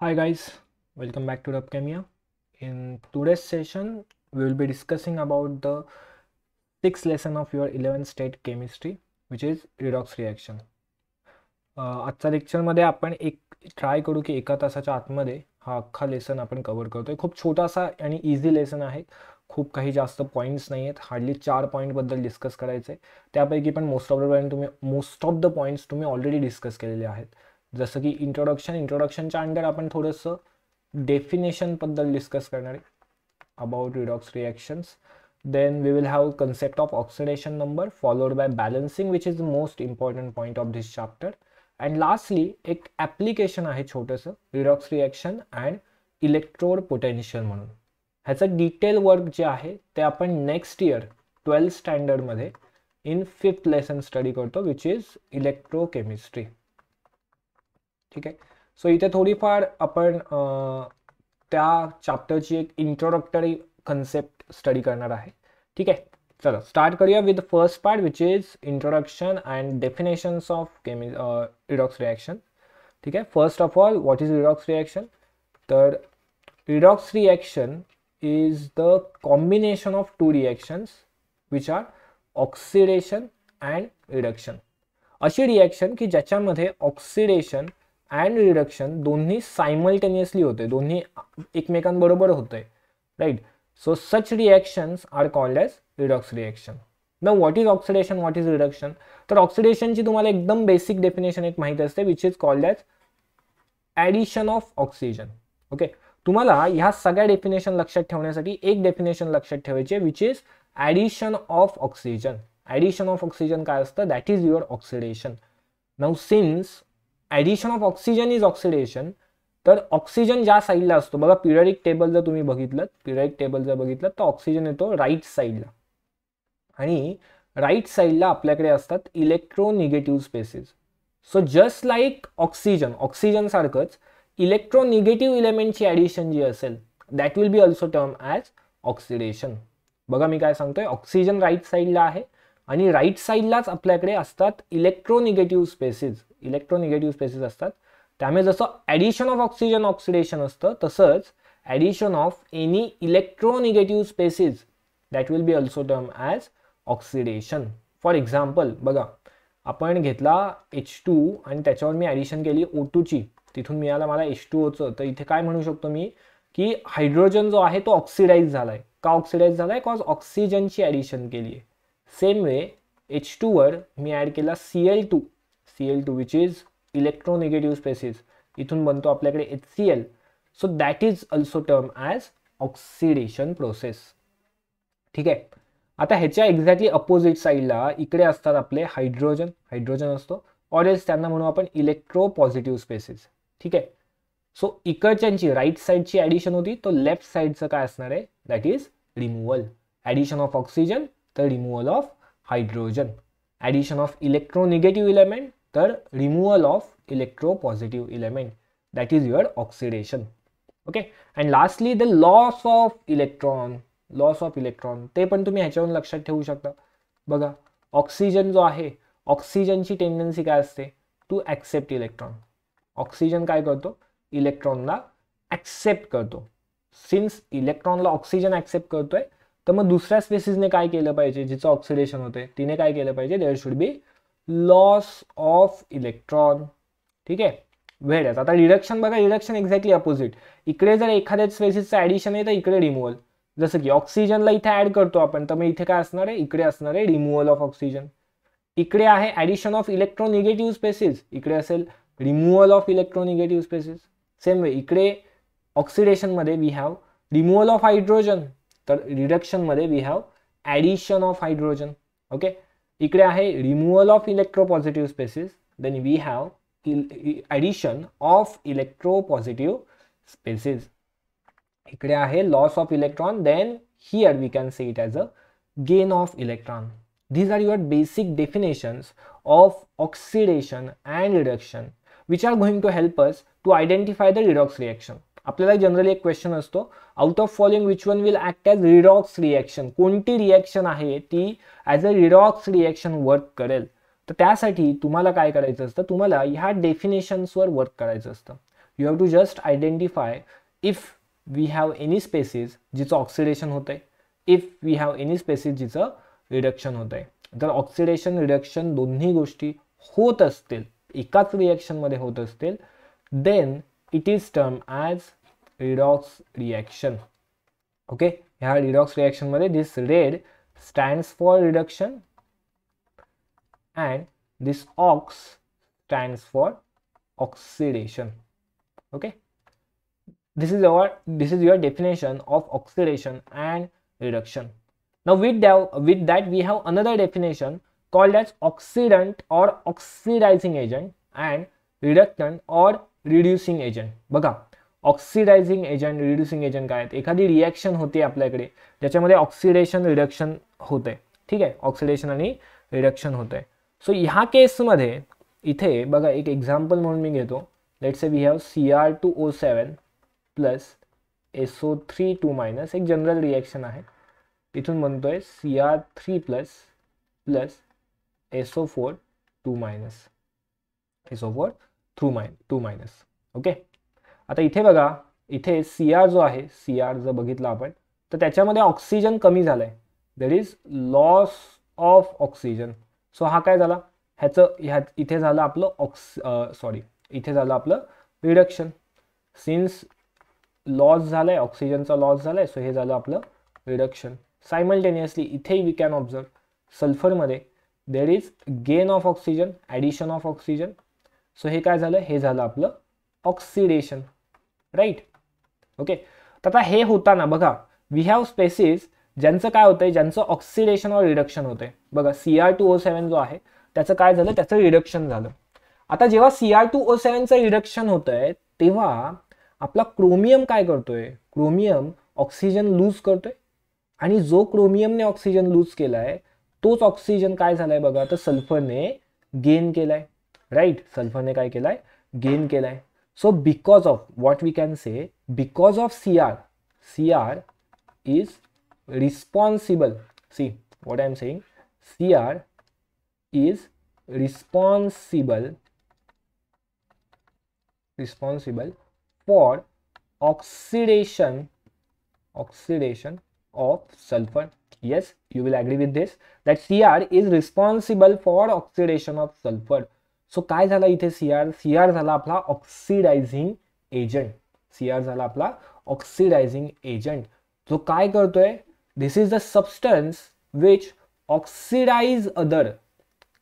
Hi guys, welcome back to Rubcamia. In today's session we will be discussing about the sixth lesson of your eleven state chemistry which is redox reaction. Uh, आजच्या लेक्चरमध्ये आपण एक try करू की एका तासाच्या आतमध्ये हा अख्खा लेसन आपण कव्हर करतोय खूप छोटासा आणि इझी लेसन आहे खूप काही जास्त पॉईंट्स नाही आहेत हार्डली चार पॉईंटबद्दल डिस्कस करायचे त्यापैकी पण मोस्ट ऑफ द तुम्ही मोस्ट ऑफ द पॉईंट्स तुम्ही ऑलरेडी डिस्कस केलेले आहेत जसं की इंट्रोडक्शन इंट्रोडक्शनच्या अंडर आपण थोडंसं डेफिनेशनबद्दल डिस्कस करणार आहे about redox reactions then we will have concept of oxidation number followed by balancing which is most important point of of this and lastly एक ॲप्लिकेशन आहे छोटंसं redox reaction and electrode potential म्हणून ह्याचं detail work जे आहे ते आपण next year twelfth स्टँडर्डमध्ये इन फिफ्थ लेसन स्टडी करतो विच इज इलेक्ट्रोकेमिस्ट्री ठीक आहे सो इथे थोडीफार आपण त्या चॅप्टरची एक इंट्रोडक्टरी कन्सेप्ट स्टडी करणार आहे ठीक आहे चला स्टार्ट करूया with first part which is introduction and definitions of केमि रिडॉक्स रिॲक्शन ठीक आहे first of all what is redox reaction तर redox reaction is the combination of two reactions which are oxidation and reduction अशी reaction की ज्याच्यामध्ये oxidation and reduction दोन्ही simultaneously होते दोन्ही एकमेकांबरोबर होते right so such reactions are called as redox reaction न what is oxidation what is reduction तर ऑक्सिडेशनची तुम्हाला एकदम बेसिक डेफिनेशन एक माहीत असते which is called as addition of oxygen okay तुम्हाला ह्या सगळ्या डेफिनेशन लक्षात ठेवण्यासाठी एक डेफिनेशन लक्षात ठेवायचे which is addition of oxygen addition of oxygen काय असतं that is your oxidation now since addition of oxygen is oxidation तर ऑक्सिजन ज्या साईडला असतो बघा पिरियडिक टेबल जर तुम्ही बघितलं पिरियडिक टेबल जर बघितलं तर ऑक्सिजन येतो राईट साईडला आणि राईट साईडला आपल्याकडे असतात electronegative species so just like oxygen ऑक्सिजनसारखंच इलेक्ट्रोनिगेटिव्ह इलेमेंटची ॲडिशन जी असेल that will be also term as oxidation बघा मी काय सांगतोय ऑक्सिजन राईट साईडला आहे आणि राईट साईडलाच आपल्याकडे असतात इलेक्ट्रोनिगेटिव्ह स्पेसेस इलेक्ट्रोनिगेटिव्ह स्पेसेस असतात त्यामुळे जसं ॲडिशन ऑफ ऑक्सिजन ऑक्सिडेशन असतं तसंच addition of any electronegative species that will be also term as oxidation for example बघा आपण घेतला एच टू आणि त्याच्यावर मी ॲडिशन केली ओ टूची तिथून मिळाला मला एच टू ओचं तर इथे काय म्हणू शकतो मी की हायड्रोजन जो आहे तो ऑक्सिडाईज झाला आहे का ऑक्सिडाईज झाला आहे कॉज ऑक्सिजनची ॲडिशन केली आहे सेम वे एच टूवर मी ॲड केला C L two C L two which is electronegative species इथून बनतो आपल्याकडे H C L so that is also term as oxidation process ठीक आहे आता ह्याच्या एक्झॅक्टली अपोजिट साईडला इकडे असतात आपले हायड्रोजन हायड्रोजन असतो ऑर एल्स त्यांना म्हणू आपण इलेक्ट्रो पॉझिटिव्ह स्पेसिस ठीक आहे सो इकडच्यांची राईट साईडची ॲडिशन होती तो लेफ्ट साइडचं काय असणार आहे that is removal addition of oxygen तर removal of hydrogen addition of electronegative element तर removal of electropositive element that is your oxidation okay and lastly the loss of electron loss of electron ते पण तुम्ही ह्याच्यावरून लक्षात ठेवू शकता बघा ऑक्सिजन जो आहे ऑक्सिजनची टेंडन्सी काय असते टू ॲक्सेप्ट इलेक्ट्रॉन ऑक्सिजन काय करतो इलेक्ट्रॉनला ॲक्सेप्ट करतो सिन्स इलेक्ट्रॉनला ऑक्सिजन ॲक्सेप्ट करतोय तर मग दुसऱ्या स्पेसिसने काय केलं पाहिजे जिचं ऑक्सिडेशन होतंय तिने काय केलं पाहिजे there should be loss of electron ठीक आहे व्हेरस आता रिडक्शन बघा रिडक्शन एक्झॅक्टली अपोजिट इकडे जर एखाद्या स्पेसिसचं ॲडिशन आहे तर इकडे रिमूव्हल जसं की ऑक्सिजनला इथे ॲड करतो आपण तर मग इथे काय असणार आहे इकडे असणार आहे रिमूवल ऑफ ऑक्सिजन इकडे आहे ॲडिशन ऑफ निगेटिव्ह स्पेसिस इकडे असेल removal of negative species same way इकडे ऑक्सिडेशनमध्ये we have removal of hydrogen तर रिडक्शनमध्ये we have addition of hydrogen okay इकडे आहे removal of electropositive species then we have addition of electropositive species इकडे आहे लॉस ऑफ इलेक्ट्रॉन देन ही we can say it as a gain of electron these are your basic definitions of oxidation and reduction which are going to help us to identify the redox reaction आपल्याला generally एक question असतो out of following which one will act as redox reaction कोणती reaction आहे ती as a redox reaction work करेल तर त्यासाठी तुम्हाला काय करायचं असतं तुम्हाला ह्या डेफिनेशन्सवर वर्क करायचं असतं you have to just identify if we have any species जिचं ऑक्सिडेशन होतं आहे if we have any species जिचं रिडक्शन होतं आहे जर ऑक्सिडेशन रिडक्शन दोन्ही गोष्टी होत असतील एकाच रिॲक्शनमध्ये होत असतील then it is term as redox reaction okay Here redox reaction मध्ये this red stands for reduction and this ox stands for oxidation okay this is our this is your definition of oxidation and reduction now with that with that we have another definition called as oxidant or oxidizing agent and reductant or reducing agent बघा oxidizing agent reducing agent काय आहेत एखादी reaction होते आपल्याकडे ज्याच्यामध्ये oxidation reduction होते आहे ठीक आहे ऑक्सिडेशन आणि रिडक्शन होते आहे सो ह्या केसमध्ये इथे बघा एक एक्झाम्पल म्हणून मी घेतो let's a we have C R two O seven plus S O three two minus एक जनरल रिॲक्शन आहे इथून म्हणतोय आहे C R three plus plus S O four two minus S O four through my two minus okay आता इथे बघा इथे C R जो आहे सी आर जर बघितला आपण तर त्याच्यामध्ये ऑक्सिजन कमी झाला आहे there is loss of oxygen so हा काय झाला ह्याचं ह्या इथे झालं आपलं ऑक्स सॉरी इथे झालं आपलं रिडक्शन सिन्स लॉस झालं आहे ऑक्सिजनचा लॉस झाला आहे सो हे झालं आपलं रिडक्शन सायमल्टेनियसली इथेही वी कॅन ऑब्झर्व सल्फरमध्ये there is gain of oxygen addition of oxygen so हे काय झालं हे झालं आपलं ऑक्सिडेशन राईट ओके तर आता हे होताना बघा वी हॅव स्पेसिस ज्यांचं काय होतंय ज्यांचं ऑक्सिडेशन ऑर रिडक्शन होतंय बघा C R two O seven जो आहे त्याचं काय झालं त्याचं रिडक्शन झालं आता जेव्हा सी आर टू ओ सेवनचं रिडक्शन होतंय तेव्हा आपला क्रोमियम काय करतोय क्रोमियम ऑक्सिजन लूज करतोय आणि जो क्रोमियमने ऑक्सिजन लूज केलाय तोच ऑक्सिजन काय झालाय बघा तर सल्फरने गेन केलाय राईट सल्फरने काय केलाय गेन केलाय So because of what we can say, because of CR, CR is responsible. See what I am saying? CR is responsible responsible for oxidation oxidation of sulfur yes you will agree with this that cr is responsible for oxidation of sulfur so काय झाला इथे C R C R झाला आपला oxidizing agent C R झाला आपला oxidizing agent जो काय करतोय this is the substance which oxidize other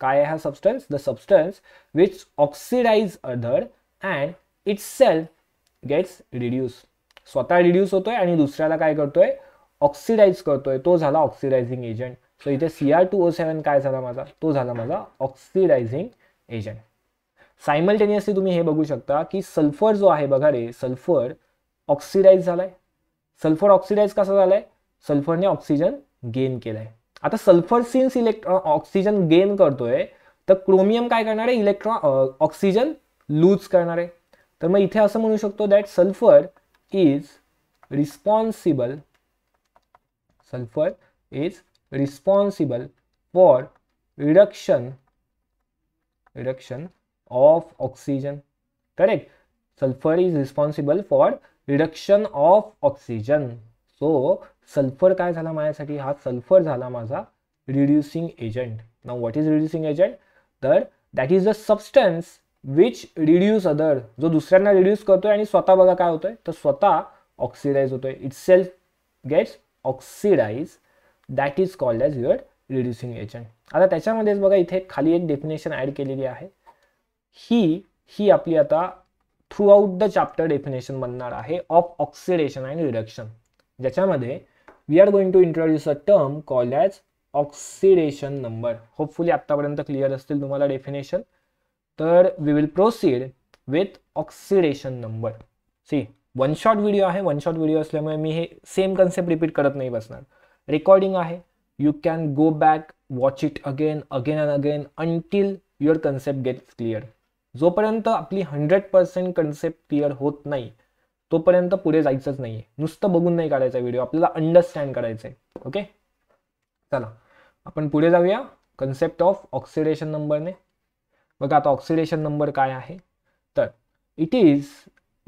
काय आहे हा substance the substance which oxidize other and itself gets reduce स्वतः रिड्यूस होतोय आणि दुसऱ्याला काय करतोय ऑक्सिडाइज करतोय तो झाला ऑक्सिडायझिंग एजंट सो इथे C R two O seven काय झाला माझा तो झाला माझा ऑक्सिडायझिंग एजेंट साइमल्टेनिअसली तुम्हें बगू शकता कि सल्फर जो है बगा रे सल्फर ऑक्सिडाइज सल्फर ऑक्सिडाइज कसा है सल्फर ने ऑक्सिजन गेन लिए आता sulphur since electron oxygen gain करते तर क्रोमियम का करना है इलेक्ट्रॉन ऑक्सिजन लूज करना है तो मैं इधे असं शको that sulphur is responsible sulphur is responsible for reduction reduction of oxygen correct sulfur is responsible for reduction of oxygen so sulfur kay jala maya sathi ha sulfur jala maza reducing agent now what is reducing agent that that is the substance which reduce other jo dusryanna reduce karto ani swata baga kay hotoy to swata oxidize hotoy itself gets oxidized that is called as your reducing agent आता त्याच्यामध्येच बघा इथे खाली एक definition add केलेली आहे ही ही आपली आता थ्रूआउट द चॅप्टर डेफिनेशन बनणार आहे ऑफ ऑक्सिडेशन अँड रिडक्शन ज्याच्यामध्ये we are going to introduce a term call as oxidation number hopefully आत्तापर्यंत क्लिअर असतील तुम्हाला डेफिनेशन तर we will proceed with oxidation number see one shot video आहे one shot video असल्यामुळे मी हे same concept repeat करत नाही बसणार रेकॉर्डिंग आहे you can go back watch it again again and again until your concept get clear जोपर्यंत आपली हंड्रेड पर्सेंट कन्सेप्ट क्लिअर होत नाही तोपर्यंत पुढे जायचंच नाही नुसतं बघून नाही काढायचा व्हिडिओ आपल्याला अंडरस्टँड करायचं आहे ओके चला आपण पुढे जाऊया कन्सेप्ट ऑफ ऑक्सिडेशन नंबरने बघा आता ऑक्सिडेशन नंबर काय आहे तर इट इज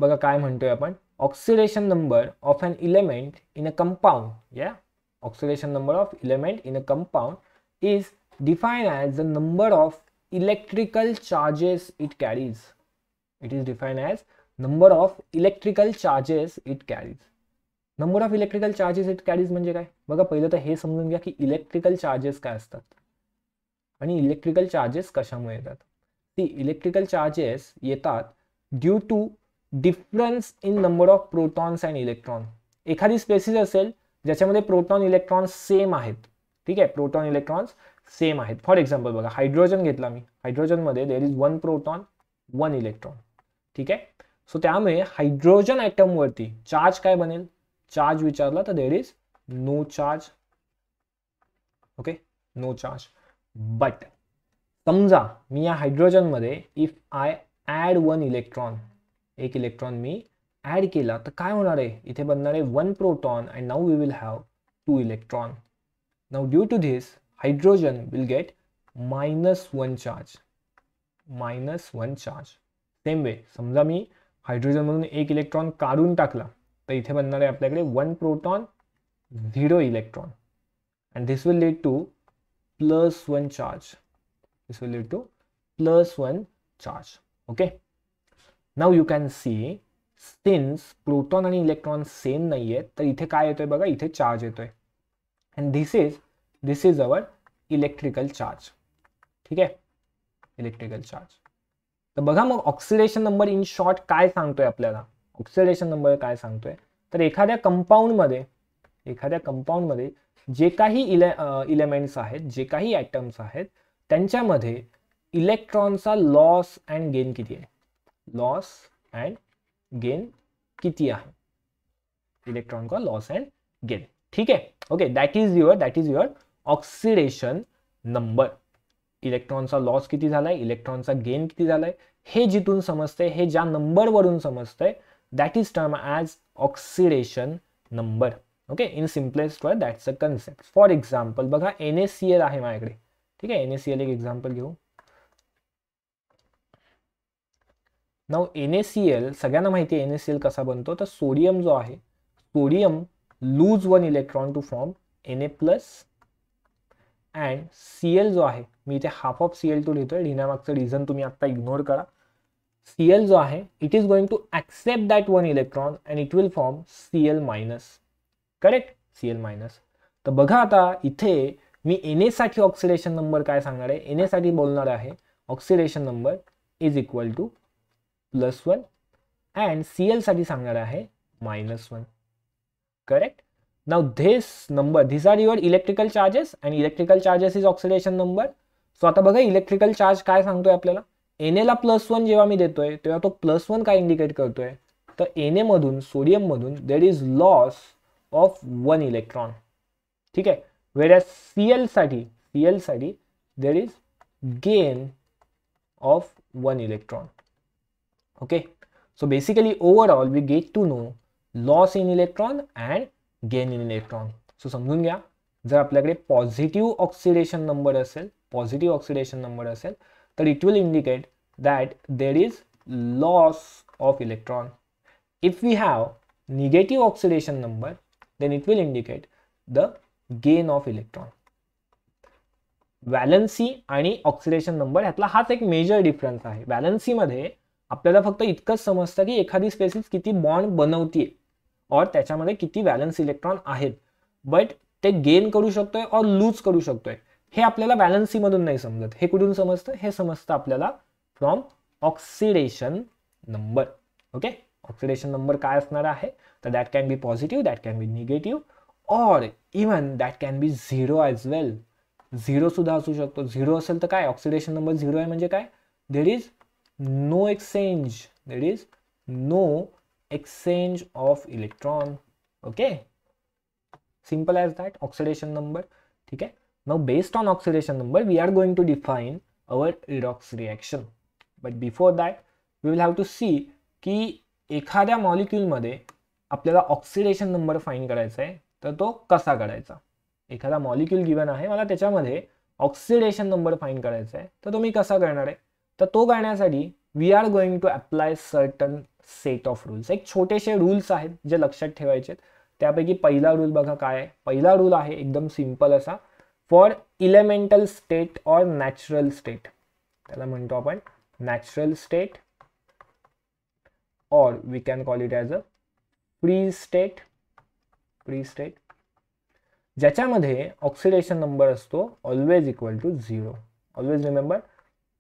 बघा काय म्हणतोय आपण oxidation number of an element in a compound या oxidation number of element in a compound is define as the number of electrical charges it carries it is define as number of electrical charges it carries number of electrical charges it carries म्हणजे काय बघा पहिलं तर हे समजून घ्या की electrical charges काय असतात आणि इलेक्ट्रिकल चार्जेस कशामुळे येतात ती इलेक्ट्रिकल चार्जेस येतात due to difference in number of protons and electron एखादी स्पेसिस असेल ज्याच्यामध्ये प्रोटॉन इलेक्ट्रॉन्स सेम आहेत ठीक आहे प्रोटॉन इलेक्ट्रॉन्स सेम आहेत फॉर एक्झाम्पल बघा हायड्रोजन घेतला मी हायड्रोजनमध्ये there is one proton one electron ठीक आहे सो त्यामुळे हायड्रोजन आयटमवरती चार्ज काय बनेल चार्ज विचारला तर there is no charge okay no charge but समजा मी या हायड्रोजनमध्ये if I add one electron एक इलेक्ट्रॉन मी add kela ta kay honare ithe one proton and now we will have two electron now due to this hydrogen will get minus one charge minus one charge same way samjha hydrogen madun ek electron kadun takla ta ithe will have one proton zero electron and this will lead to plus one charge this will lead to plus one charge okay now you can see since proton आणि electron same नाही आहेत तर इथे काय येतोय बघा इथे charge येतोय and this is this is our electrical charge ठीक आहे इलेक्ट्रिकल चार्ज तर बघा मग ऑक्सिडेशन नंबर इन शॉर्ट काय सांगतोय आपल्याला ऑक्सिडेशन नंबर काय सांगतोय तर एखाद्या कंपाऊंडमध्ये एखाद्या कंपाऊंडमध्ये जे काही इले इलेमेंट्स आहेत जे काही ॲटम्स आहेत त्यांच्यामध्ये इलेक्ट्रॉनचा लॉस अँड गेन किती आहे लॉस अँड गेन कितिया है इलेक्ट्रॉन का लॉस एंड गेन ठीक है okay that is your that is your oxidation number electron का लॉस कि इलेक्ट्रॉन का गेन कि जिथुन समझते है ज्यादा हे ज्या नंबरवरून that is term as oxidation number okay in simplest word that's a concept for example बन एन एस सी एल है मैं ठीक है एन एस सी एल एक एक्जाम्पल घूम now N A C L सगळ्यांना माहिती आहे एन ए सी एल कसा बनतो तर सोडियम जो आहे sodium lose one electron to form N A plus and C L जो आहे मी इथे half of C L two लिहितोय लिहिण्यामागचं रिझन तुम्ही आत्ता इग्नोर करा सी एल जो आहे it is going to accept that one electron and it will form C L minus correct C L minus तर बघा आता इथे मी एन एसाठी ऑक्सिडेशन नंबर काय सांगणार आहे एन एसाठी बोलणार आहे oxidation number is equal to plus one and C एलसाठी सांगणार आहे minus one correct now this number this are your electrical charges and electrical charges is oxidation number so आता बघा इलेक्ट्रिकल चार्ज काय सांगतोय आपल्याला एन एला प्लस वन जेव्हा मी देतोय तेव्हा तो प्लस वन काय इंडिकेट करतोय तर एन एमधून सोडियममधून there is loss of one electron ठीक आहे वेर एज सी एलसाठी सी साठी there is gain of one electron okay so basically overall we get to know loss in electron and gain in electron so समजून घ्या जर आपल्याकडे positive oxidation number असेल positive oxidation number असेल तर it will indicate that there is loss of electron if we have negative oxidation number then it will indicate the gain of electron valency आणि oxidation number ह्यातला हाच एक major difference आहे वॅलन्सीमध्ये आपल्याला फक्त इतकंच समजतं की एखादी स्पेसिस किती बॉन्ड बनवतीये और त्याच्यामध्ये किती बॅलन्स इलेक्ट्रॉन आहेत बट ते गेन करू शकतोय और लूज करू शकतोय हे आपल्याला बॅलन्सीमधून नाही समजत हे कुठून समजतं हे समजतं आपल्याला from oxidation number okay oxidation number काय असणार आहे तर that can be positive that can be negative और even that can be zero as well zero सुद्धा असू शकतो झिरो असेल तर काय ऑक्सिडेशन नंबर झिरो आहे म्हणजे काय there is no exchange that is no exchange of electron okay simple as that oxidation number ठीक है now based on oxidation number we are going to define our redox reaction but before that we will have to see की एखाद्या मॉलिक्यूलमध्ये आपल्याला oxidation number fine करायचा आहे तर तो कसा करायचा एखादा मॉलिक्यूल गिवन आहे मला त्याच्यामध्ये ऑक्सिडेशन नंबर फाईन करायचा आहे तर तो मी कसा करणार hai तर तो गाण्यासाठी we are going to apply certain set of rules एक छोटेसे रूल्स आहेत जे लक्षात ठेवायचे त्यापैकी पहिला रूल बघा काय पहिला रूल आहे एकदम सिंपल असा for elemental state or natural state त्याला म्हणतो आपण natural state or we can call it as a free state free state ज्याच्यामध्ये ऑक्सिडेशन नंबर असतो always equal to zero always remember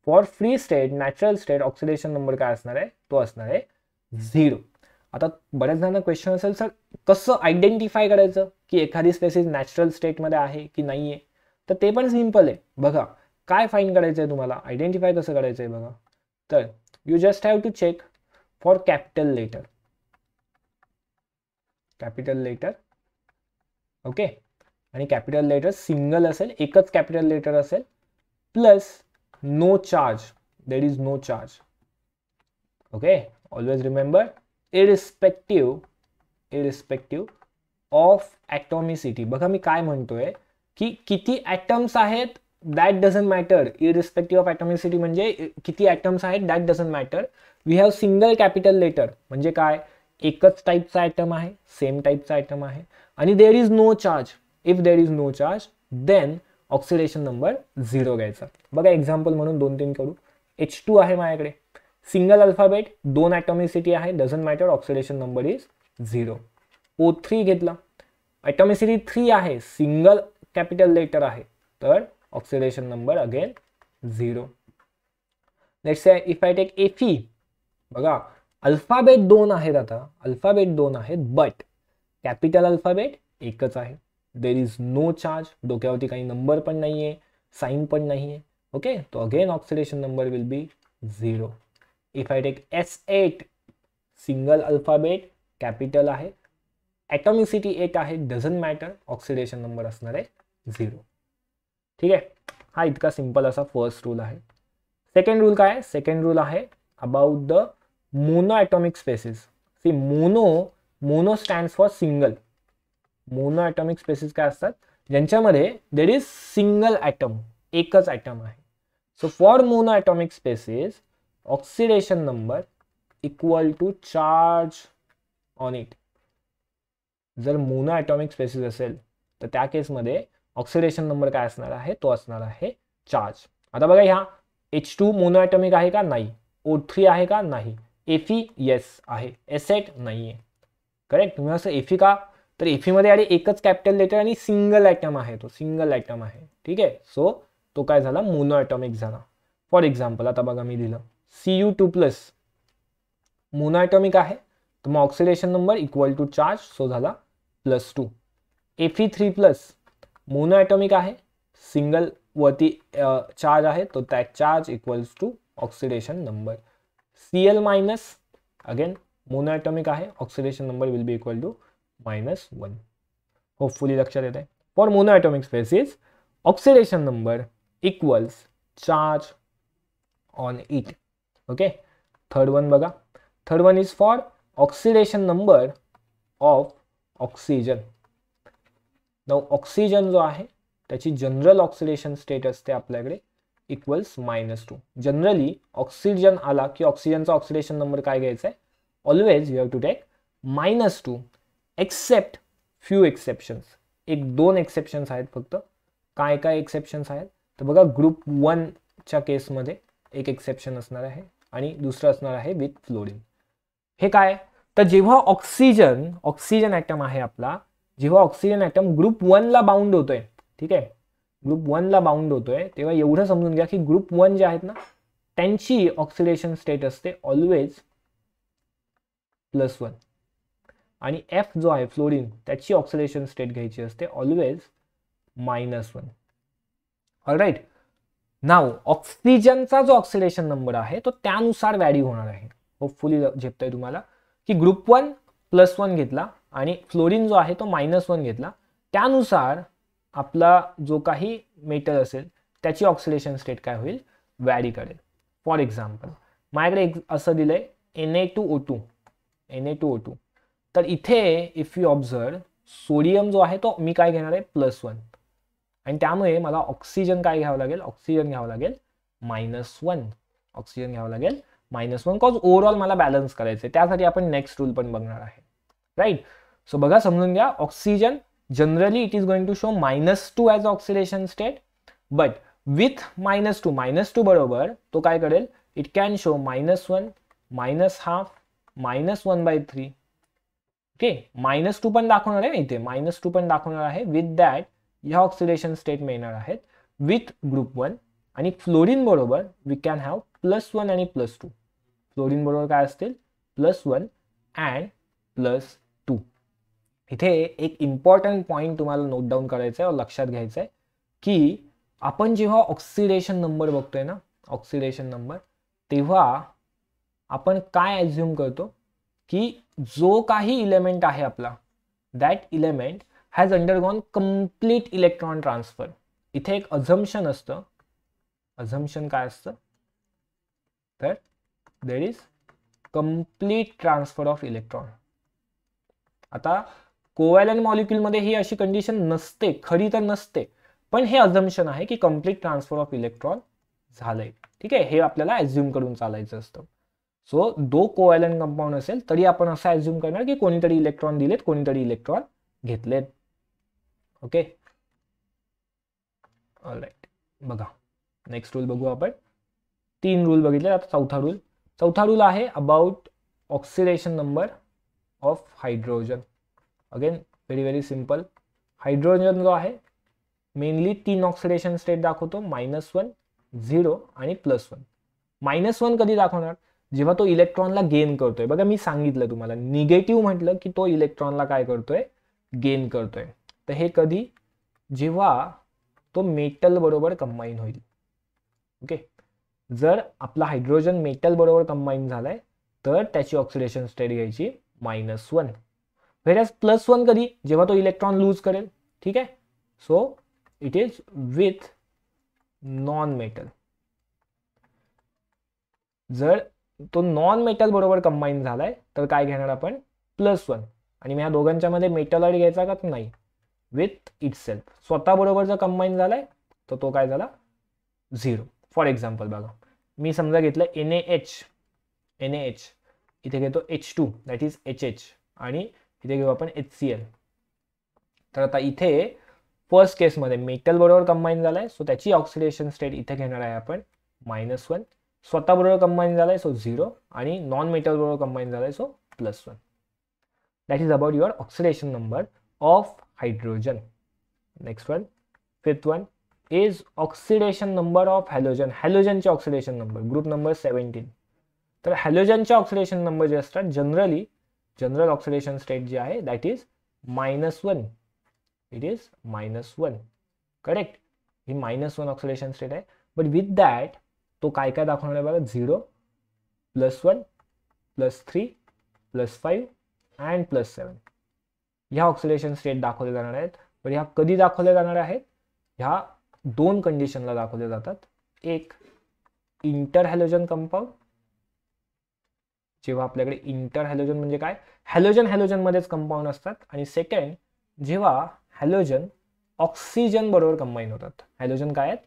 for free state natural state oxidation number काय असणार आहे तो असणार आहे झिरो आता बऱ्याच जणांना क्वेश्चन असेल सर कसं आयडेंटिफाय करायचं की एखादी स्पेसिस नॅचरल स्टेटमध्ये आहे की नाही आहे तर ते पण सिम्पल आहे बघा काय फाईन करायचं आहे तुम्हाला आयडेंटिफाय कसं करायचं आहे बघा तर you just have to check for capital letter capital letter okay आणि कॅपिटल लेटर सिंगल असेल एकच कॅपिटल लेटर असेल plus no charge there is no charge okay always remember irrespective irrespective of atomicity बघा मी काय म्हणतोय की किती ॲटम्स आहेत that doesn't matter irrespective of atomicity म्हणजे किती ॲटम्स आहेत that doesn't matter we have single capital letter म्हणजे काय एकच टाईपचा ॲटम आहे सेम टाईपचा ॲटम आहे आणि there is no charge if there is no charge then oxidation number zero घ्यायचा बघा एक्झाम्पल म्हणून दोन तीन करू एच टू आहे माझ्याकडे सिंगल अल्फाबेट दोन ॲटॉमिसिटी आहे doesn't matter oxidation number is zero O three घेतला ॲटॉमिसिटी थ्री आहे सिंगल कॅपिटल लेटर आहे तर oxidation number again zero let's if I take एफी बघा अल्फाबेट दोन आहेत आता अल्फाबेट दोन आहेत बट कॅपिटल अल्फाबेट एकच आहे देर इज नो चार्ज डोक्यावरती काही नंबर पण नाही आहे साईन पण नाही आहे ओके तो again oxidation number will be zero if I take S eight single alphabet capital आहे ॲटॉमिसिटी एट आहे डझंट मॅटर ऑक्सिडेशन नंबर असणार आहे झिरो ठीक आहे हा इतका सिंपल असा फर्स्ट रूल आहे सेकंड रूल काय आहे सेकंड रूल आहे about the mono atomic species see mono mono stand for single mono atomic species काय असतात ज्यांच्यामध्ये देर इज सिंगल ॲटम एकच ॲटम आहे so for mono atomic species oxidation number equal to charge on it जर mono atomic species असेल तर त्या केसमध्ये ऑक्सिडेशन नंबर काय असणार आहे तो असणार आहे चार्ज आता बघा ह्या एच टू मोनो ॲटॉमिक आहे का नाही ओ थ्री आहे का नाही एफी येस आहे एसेट नाही आहे करेक्ट तुम्ही असं एफी का तर एफीमध्ये आणि एकच कॅपिटल लेटर आणि सिंगल ॲटम आहे तो सिंगल ॲटम आहे ठीक आहे सो तो काय झाला मोनो ॲटॉमिक झाला फॉर एक्झाम्पल आता बघा मी दिलं C U two plus mono atomic आहे तर मग oxidation number equal to charge so झाला plus two F E three plus mono atomic आहे सिंगल वरती चार्ज आहे तो त्या charge equals to oxidation number C L minus again mono atomic आहे oxidation number will be equal to minus one hopefully लक्षात आहे for mono atomic species oxidation number equals charge on it okay third one बघा third one is for oxidation number of oxygen नऊ oxygen जो आहे त्याची general oxidation state असते आपल्याकडे equals minus two generally oxygen आला की ऑक्सिजनचा ऑक्सिडेशन नंबर काय घ्यायचा आहे always you have to take minus two except few exceptions एक दोन एक्सेप्शन्स आहेत फक्त काय काय एक्सेप्शन्स आहेत तर बघा ग्रुप वनच्या केसमध्ये एक एक्सेप्शन असणार आहे आणि दुसरं असणार आहे विथ फ्लोरिन हे काय तर जेव्हा ऑक्सिजन ऑक्सिजन ॲटम आहे आपला जेव्हा ऑक्सिजन ॲटम ग्रुप वनला बाउंड होतोय ठीक आहे ग्रुप वनला बाउंड होतोय तेव्हा एवढं समजून घ्या की ग्रुप वन जे आहेत ना त्यांची ऑक्सिडेशन स्टेट असते ऑलवेज प्लस वन आणि एफ जो आहे फ्लोरीन त्याची ऑक्सिडेशन स्टेट घ्यायची असते ऑलवेज मायनस वन ऑलराईट नाव ऑक्सिजनचा जो ऑक्सिडेशन नंबर आहे तो त्यानुसार व्हॅल्यू होणार आहे होपफुली झेपताय तुम्हाला की ग्रुप वन प्लस वन घेतला आणि फ्लोरीन जो आहे तो मायनस वन घेतला त्यानुसार आपला जो काही मेटल असेल त्याची ऑक्सिडेशन स्टेट काय होईल वॅडी करेल फॉर एक्झाम्पल माझ्याकडे असं दिलंय N A two O two N A two O two तर इथे इफ यू ऑब्झर्व सोडियम जो आहे तो मी काय घेणार आहे प्लस वन आणि त्यामुळे मला ऑक्सिजन काय घ्यावं लागेल ऑक्सिजन घ्यावं लागेल मायनस वन ऑक्सिजन घ्यावं लागेल मायनस वन कॉज ओव्हरऑल मला बॅलन्स करायचं आहे त्यासाठी आपण नेक्स्ट रूल पण बघणार आहे राईट सो बघा समजून घ्या oxygen generally it is going to show minus two as oxidation state but with minus two minus two बरोबर तो काय करेल it can show minus one minus half minus one by three okay minus two पण दाखवणार आहे ना इथे minus two पण दाखवणार आहे विथ दॅट ह्या ऑक्सिडेशन स्टेट मिळणार आहेत विथ ग्रुप वन आणि फ्लोरिन बरोबर we can have plus one आणि प्लस टू फ्लोरीन बरोबर काय असतील plus one and plus two इथे एक इम्पॉर्टंट पॉईंट तुम्हाला नोट डाऊन करायचं आहे लक्षात घ्यायचं आहे की आपण जेव्हा ऑक्सिडेशन नंबर बघतोय ना ऑक्सिडेशन नंबर तेव्हा आपण काय ॲझ्युम करतो की जो काही इलेमेंट आहे आपला that element has undergone complete electron transfer इथे एक अझम्शन असतं अझम्पन काय असतं तर there is complete transfer of electron आता कोवॅलन मॉलिक्यूलमध्ये ही अशी कंडिशन नसते खरी तर नसते पण हे अझम्पन आहे की कम्प्लीट ट्रान्सफर ऑफ इलेक्ट्रॉन झालंय ठीक आहे हे आपल्याला ॲझ्युम करून चालायचं असतं सो दो कोवॅलन कंपाऊंड असेल तरी आपण असं ॲझ्यूम करणार की कोणीतरी इलेक्ट्रॉन दिलेत कोणीतरी इलेक्ट्रॉन घेतलेत ओके राईट बघा नेक्स्ट रूल बघू आपण तीन रूल बघितले आता चौथा रूल चौथा रूल आहे about oxidation number of hydrogen again very very simple hydrogen जो आहे मेनली तीन ऑक्सिडेशन स्टेट दाखवतो मायनस वन झिरो आणि प्लस वन मायनस वन कधी दाखवणार जेव्हा तो इलेक्ट्रॉनला गेन करतोय बघा मी सांगितलं तुम्हाला निगेटिव्ह म्हटलं की तो इलेक्ट्रॉनला काय करतोय गेन करतोय तर हे कधी जेव्हा तो मेटल बरोबर कंबाईन होईल ओके जर आपला हायड्रोजन मेटल बरोबर कंबाईन झालाय तर त्याची ऑक्सिडेशन स्टेट घ्यायची minus one whereas plus one कधी जेव्हा तो इलेक्ट्रॉन लूज करेल ठीक आहे so it is with non metal जर तो नॉन मेटल बरोबर कंबाईन झालाय तर काय घेणार आपण प्लस वन आणि मी या दोघांच्या मध्ये मेटलॉइड घ्यायचा का नाही विथ इट सेल्फ स्वतः बरोबर जर कंबाईन झालाय तर तो काय झाला झिरो फॉर एक्झाम्पल बघा मी समजा घेतलं N H N A H इथे घेतो H two that is H H आणि इथे घेऊ आपण एच सी एल तर आता इथे फर्स्ट केसमध्ये मेटल बरोबर कंबाईन झालाय सो त्याची ऑक्सिडेशन स्टेट इथे घेणार आहे आपण मायनस वन स्वतःबरोबर कंबाईन झाला आहे सो झिरो आणि नॉन मेटलबरोबर कंबाईन झाला आहे so plus one that is about your oxidation number of hydrogen next one fifth one is oxidation number of halogen हॅलोजनचे oxidation number group number seventeen तर हॅलोजनचे ऑक्सिडेशन नंबर जे असतात generally general oxidation state जे आहे that is minus one it is minus one correct ही minus one oxidation state आहे but with that तो काय काय दाखवणार आहे बघा zero plus one plus three plus five and plus seven ह्या ऑक्सिडेशन स्टेट दाखवले जाणार आहेत पण ह्या कधी दाखवल्या जाणार आहेत ह्या दोन कंडिशनला दाखवले जातात एक इंटर हॅलोजन कंपाऊंड जेव्हा आपल्याकडे इंटर हॅलोजन म्हणजे काय हॅलोजन हॅलोजनमध्येच कंपाऊंड असतात आणि सेकंड जेव्हा हॅलोजन ऑक्सिजन बरोबर कंबाईन होतात हॅलोजन काय आहेत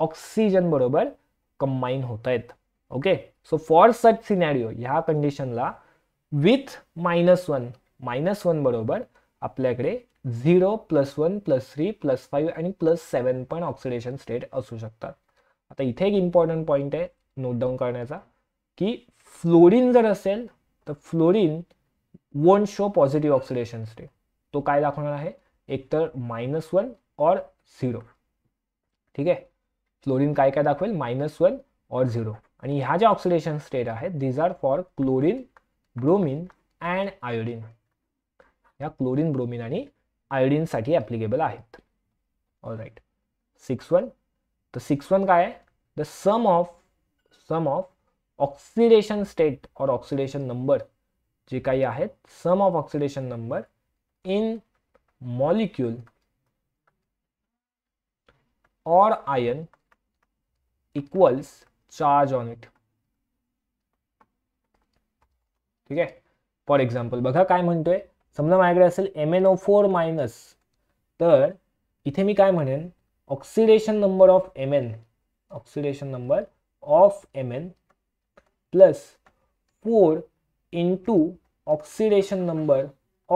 ऑक्सिजन बरोबर कंबाईन होत आहेत okay so for such scenario ह्या कंडिशनला with minus one minus one बरोबर आपल्याकडे zero plus one plus three plus five आणि प्लस सेवन पण ऑक्सिडेशन स्टेट असू शकतात आता इथे एक इम्पॉर्टंट पॉईंट आहे नोट डाऊन करण्याचा की फ्लोरिन जर असेल तर fluorine won't show positive oxidation state तो काय दाखवणार आहे एकतर मायनस वन और झिरो ठीक आहे क्लोरीन काय काय दाखवेल मायनस वन और झिरो आणि ह्या ज्या ऑक्सिडेशन स्टेट आहेत these are for chlorine bromine and iodine ह्या क्लोरीन ब्रोमिन आणि आयोडीनसाठी ॲप्लिकेबल आहेत ऑल राईट सिक्स वन तर सिक्स वन काय आहे the sum of sum of oxidation state और ऑक्सिडेशन नंबर जे काही आहेत sum of oxidation number in molecule और ion equals charge on it ठीक आहे फॉर एक्झाम्पल बघा काय म्हणतोय समजा माझ्याकडे असेल M N O four minus तर इथे मी काय म्हणेन oxidation number of M N oxidation number of M N plus four two oxidation number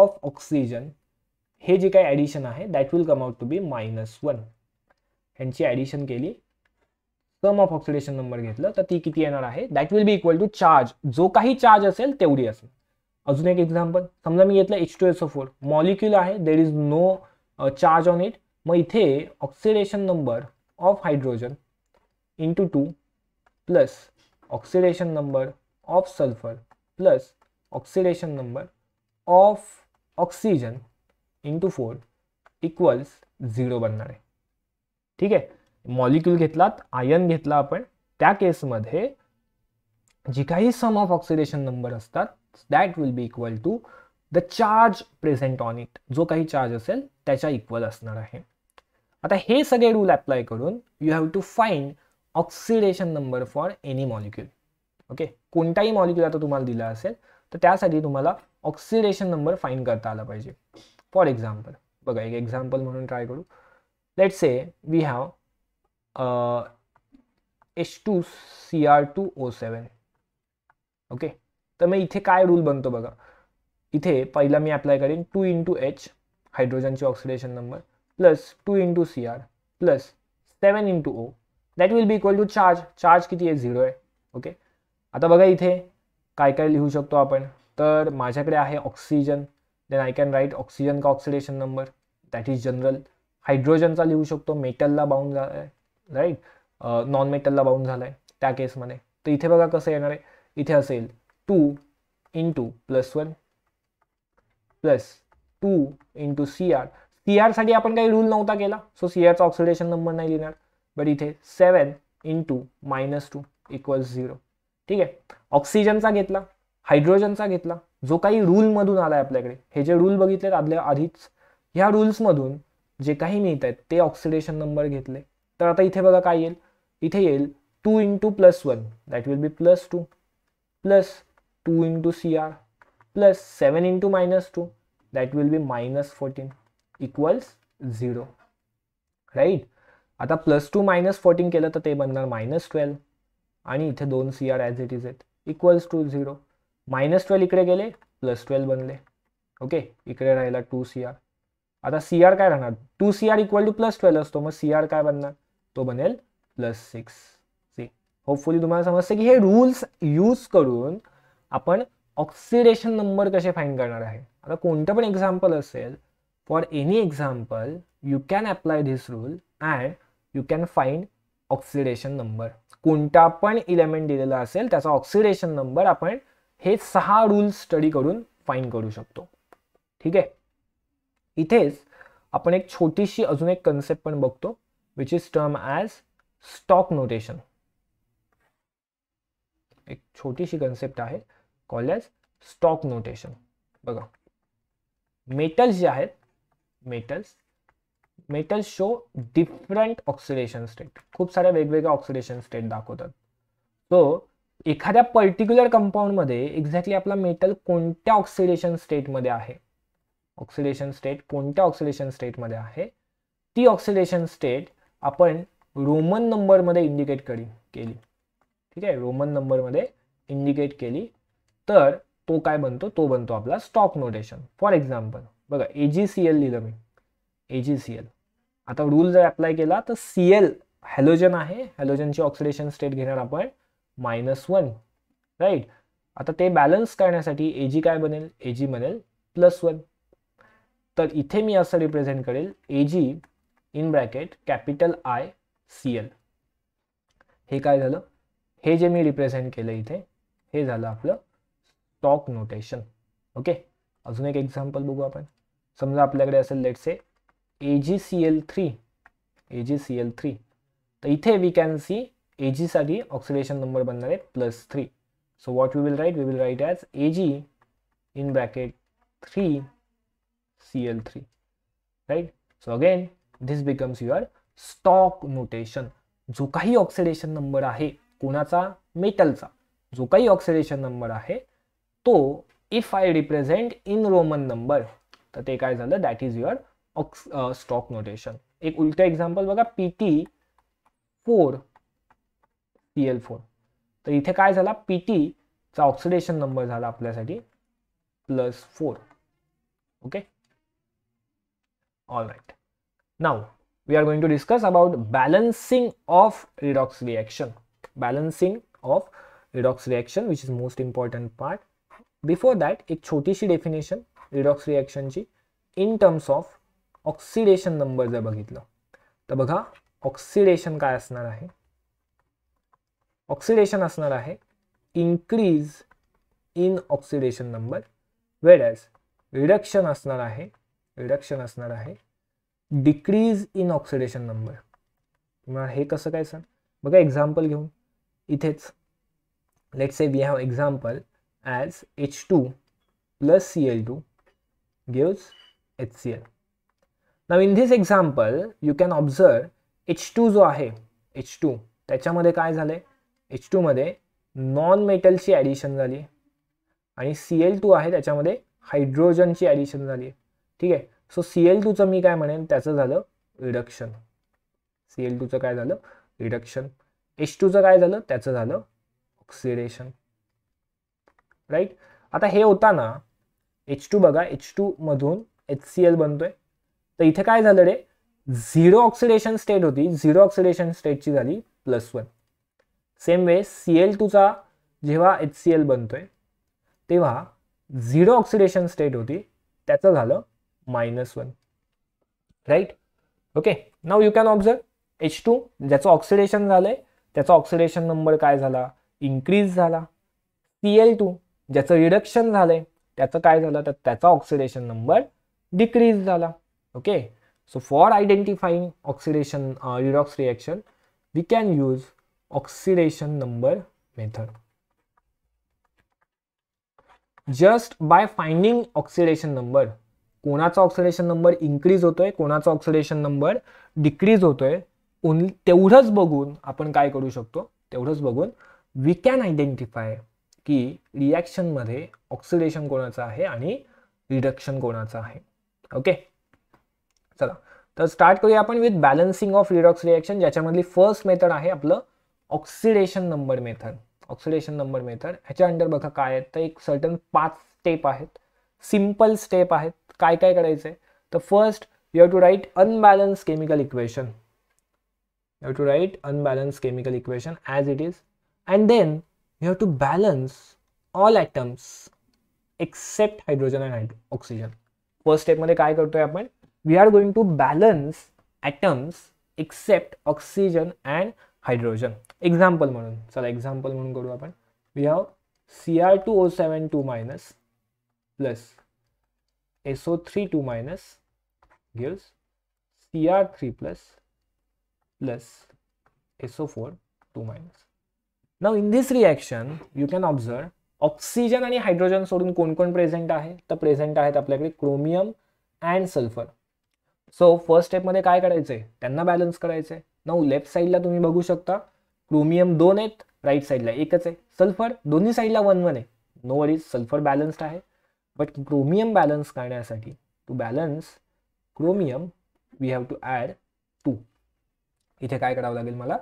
of oxygen हे जे काही ॲडिशन आहे that will come out to be minus one ह्यांची ॲडिशन केली सम ऑफ ऑक्सिडेशन नंबर घेतलं तर ती किती येणार आहे that will be equal to charge जो काही चार्ज असेल तेवढी असेल अजून एक एक्झाम्पल समजा मी घेतलं H two S O four molecule आहे there is no charge on it मग इथे oxidation number of hydrogen into two plus oxidation number of sulphur plus oxidation number of oxygen into four equals zero बनणार आहे ठीक आहे molecule घेतलात ion घेतला आपण त्या केसमध्ये जी काही सम ऑफ ऑक्सिडेशन नंबर असतात that will be equal to the charge present on it जो काही चार्ज असेल त्याच्या इक्वल असणार आहे आता हे सगळे रूल अप्लाय करून you have to find oxidation number for any molecule okay कोणताही मॉलिक्युल आता तुम्हाला दिला असेल तर त्यासाठी तुम्हाला ऑक्सिडेशन नंबर फाईंड करता आला पाहिजे फॉर एक्झाम्पल बघा एक एक्झाम्पल म्हणून ट्राय करू let say we have H two C R two O seven okay तर मग इथे काय रूल बनतो बघा इथे पहिला मी अप्लाय करेन टू इंटू एच हायड्रोजनची oxidation number plus two into C R plus seven into O that will be equal to charge charge किती आहे झिरो आहे ओके आता बघा इथे काय काय लिहू शकतो आपण तर माझ्याकडे आहे oxygen then I can write oxygen का oxidation number that is general हायड्रोजनचा लिहू शकतो मेटलला बाउंड आहे राईट नॉन मेटलला बाउंड झाला आहे त्या केसमध्ये तर इथे बघा कसं येणार आहे इथे असेल two into plus one plus two into C R C साठी आपण काही रूल नव्हता केला सो सी आरचा ऑक्सिडेशन नंबर नाही लिहिणार बट इथे seven into minus two equal zero ठीक आहे ऑक्सिजनचा घेतला हायड्रोजनचा घेतला जो काही रूलमधून आला आहे आपल्याकडे हे जे रूल बघितलेत आदल्या आधीच ह्या रूल्समधून जे काही मिळत आहेत ते ऑक्सिडेशन नंबर घेतले तर आता इथे बघा काय येईल इथे येईल two into plus one that will be plus two plus two into C R plus seven into minus two that will be minus fourteen equals zero right आता प्लस टू मायनस फोर्टीन केलं तर ते बनणार minus twelve आणि इथे दोन C R as it is आहेत equals to zero minus twelve इकडे गेले प्लस ट्वेल्व बनले ओके इकडे राहिला टू सी आर आता सी आर काय राहणार two C R equal to plus twelve असतो मग सी आर काय बनणार तो बनेल प्लस सिक्स सी होपफुली तुम्हाला समजतं की हे रूल्स यूज करून आपण ऑक्सिडेशन नंबर कसे फाईन करणार आहे आता कोणतं पण एक्झाम्पल असेल for any example you can apply this rule and you can find oxidation number कोणता पण इलेमेंट दिलेला असेल त्याचा ऑक्सिडेशन नंबर आपण हे सहा रूल्स स्टडी करून फाईन करू शकतो ठीक आहे इथेच आपण एक छोटीशी अजून एक कन्सेप्ट पण बघतो which is termed as stock notation. एक छोटीशी कन्सेप्ट आहे कॉल एज स्टॉक नोटेशन बघा मेटल्स जे आहेत metals metals show different oxidation state खूप साऱ्या वेगवेगळ्या ऑक्सिडेशन स्टेट दाखवतात सो एखाद्या पर्टिक्युलर कंपाऊंडमध्ये एक्झॅक्टली आपला मेटल कोणत्या ऑक्सिडेशन स्टेटमध्ये आहे ऑक्सिडेशन स्टेट कोणत्या ऑक्सिडेशन स्टेटमध्ये आहे ती ऑक्सिडेशन स्टेट आपण रोमन नंबरमध्ये इंडिकेट करी केली ठीक आहे रोमन नंबरमध्ये इंडिकेट केली तर तो काय बनतो तो बनतो आपला स्टॉक नोटेशन फॉर एक्झाम्पल बघा एल लिहिलं मी एल आता रूल जर अप्लाय केला तर सी एल हॅलोजन आहे हॅलोजनची ऑक्सिडेशन स्टेट घेणार आपण मायनस वन राईट आता ते बॅलन्स करण्यासाठी जी काय बनेल जी बनेल प्लस वन तर इथे मी असं रिप्रेझेंट करेल G in bracket capital I C L हे काय झालं हे जे मी रिप्रेझेंट केलं इथे हे झालं आपलं स्टॉक नोटेशन ओके अजून एक एक्झाम्पल बघू आपण समजा आपल्याकडे असेल let's A A G C L three A G C L three तर इथे वी कॅन सी ए जीसाठी ऑक्सिडेशन नंबर बनणार आहे plus three so what we will write we will write as A G in bracket three C L three right so again this becomes your stock notation जो काही oxidation number आहे कोणाचा मेटलचा जो काही oxidation number आहे तो if I represent in Roman number तर ते काय झालं that is your ox stock notation एक उलट एक्झाम्पल बघा P T four P L four तर इथे काय झाला पी टीचा ऑक्सिडेशन नंबर झाला आपल्यासाठी plus four okay all right Now, we are going to discuss about balancing of redox reaction. Balancing of redox reaction which is most important part. Before that, एक si definition redox reaction in in terms of oxidation number बघितलं तर बघा oxidation काय असणार आहे oxidation असणार आहे increase in oxidation number वेड whereas, रिडक्शन असणार आहे रिडक्शन असणार आहे डिक्रीज इन ऑक्सिडेशन नंबर तुम्हाला हे कसं काय सर बघा एक्झाम्पल घेऊन इथेच let's say we have example as H two plus C L two gives H C L now in this example you can observe H two जो आहे H two त्याच्यामध्ये काय झालं आहे एच टूमध्ये नॉन मेटलची ॲडिशन झाली आणि सी एल टू आहे त्याच्यामध्ये हायड्रोजनची ॲडिशन झाली ठीक आहे सो सी एल टूचं मी काय म्हणेन त्याचं झालं रिडक्शन सी एल टूचं काय झालं रिडक्शन एच टूचं काय झालं त्याचं झालं ऑक्सिडेशन राईट आता हे होताना एच टू बघा एच टू मधून एच सी एल बनतोय तर इथे काय झालं रे झिरो ऑक्सिडेशन स्टेट होती झिरो ऑक्सिडेशन स्टेटची झाली plus one same way C L टूचा जेव्हा एच सी एल बनतोय तेव्हा झिरो ऑक्सिडेशन स्टेट होती त्याचं झालं one 1 okay okay now can can H H2 ज्याचं ऑक्सिडेशन झालंय त्याचा ऑक्सिडेशन नंबर काय झाला इन्क्रीज झाला सी एल टू ज्याचं रिडक्शन झालंय त्याचं काय झालं तर त्याचा ऑक्सिडेशन नंबर डिक्रीज झाला okay so for identifying oxidation redox reaction we can use oxidation number method just by finding oxidation number कोणाचा ऑक्सिडेशन नंबर इन्क्रीज होतोय कोणाचा ऑक्सिडेशन नंबर डिक्रीज होतोय ओन तेवढंच बघून आपण काय करू शकतो तेवढंच बघून वी कॅन आयडेंटिफाय की रिॲक्शनमध्ये ऑक्सिडेशन कोणाचं आहे आणि रिडक्शन कोणाचं आहे ओके चला तर स्टार्ट करूया आपण with balancing of redox reaction ज्याच्यामधली फर्स्ट मेथड आहे आपलं oxidation number method oxidation number method ह्याच्या अंडर बघा काय आहेत तर एक सर्टन पाच स्टेप आहेत सिम्पल स्टेप आहेत काय काय करायचं आहे तर first you have to write unbalance chemical equation you have to write unbalance chemical equation as it is and then you have to balance all atoms except hydrogen and hydro oxygen first स्टेपमध्ये काय करतोय आपण we are going to balance atoms except oxygen and hydrogen example म्हणून चला example म्हणून करू आपण we have C R two O seven two minus plus S O three to SO3 2 minus three plus plus plus four two minus ना in this reaction you can observe oxygen आणि hydrogen सोडून कोण कोण present आहे तर present आहेत आपल्याकडे chromium and sulphur so first स्टेपमध्ये काय करायचंय त्यांना बॅलन्स करायचंय नऊ लेफ्ट साइडला तुम्ही बघू शकता क्रोमियम दोन आहेत राईट साईडला एकच आहे सल्फर दोन्ही साईडला वन वन आहे नो वरीज सल्फर बॅलन्स्ड आहे बट क्रोमियम बॅलन्स करण्यासाठी to balance chromium we have to add two इथे काय करावं लागेल मला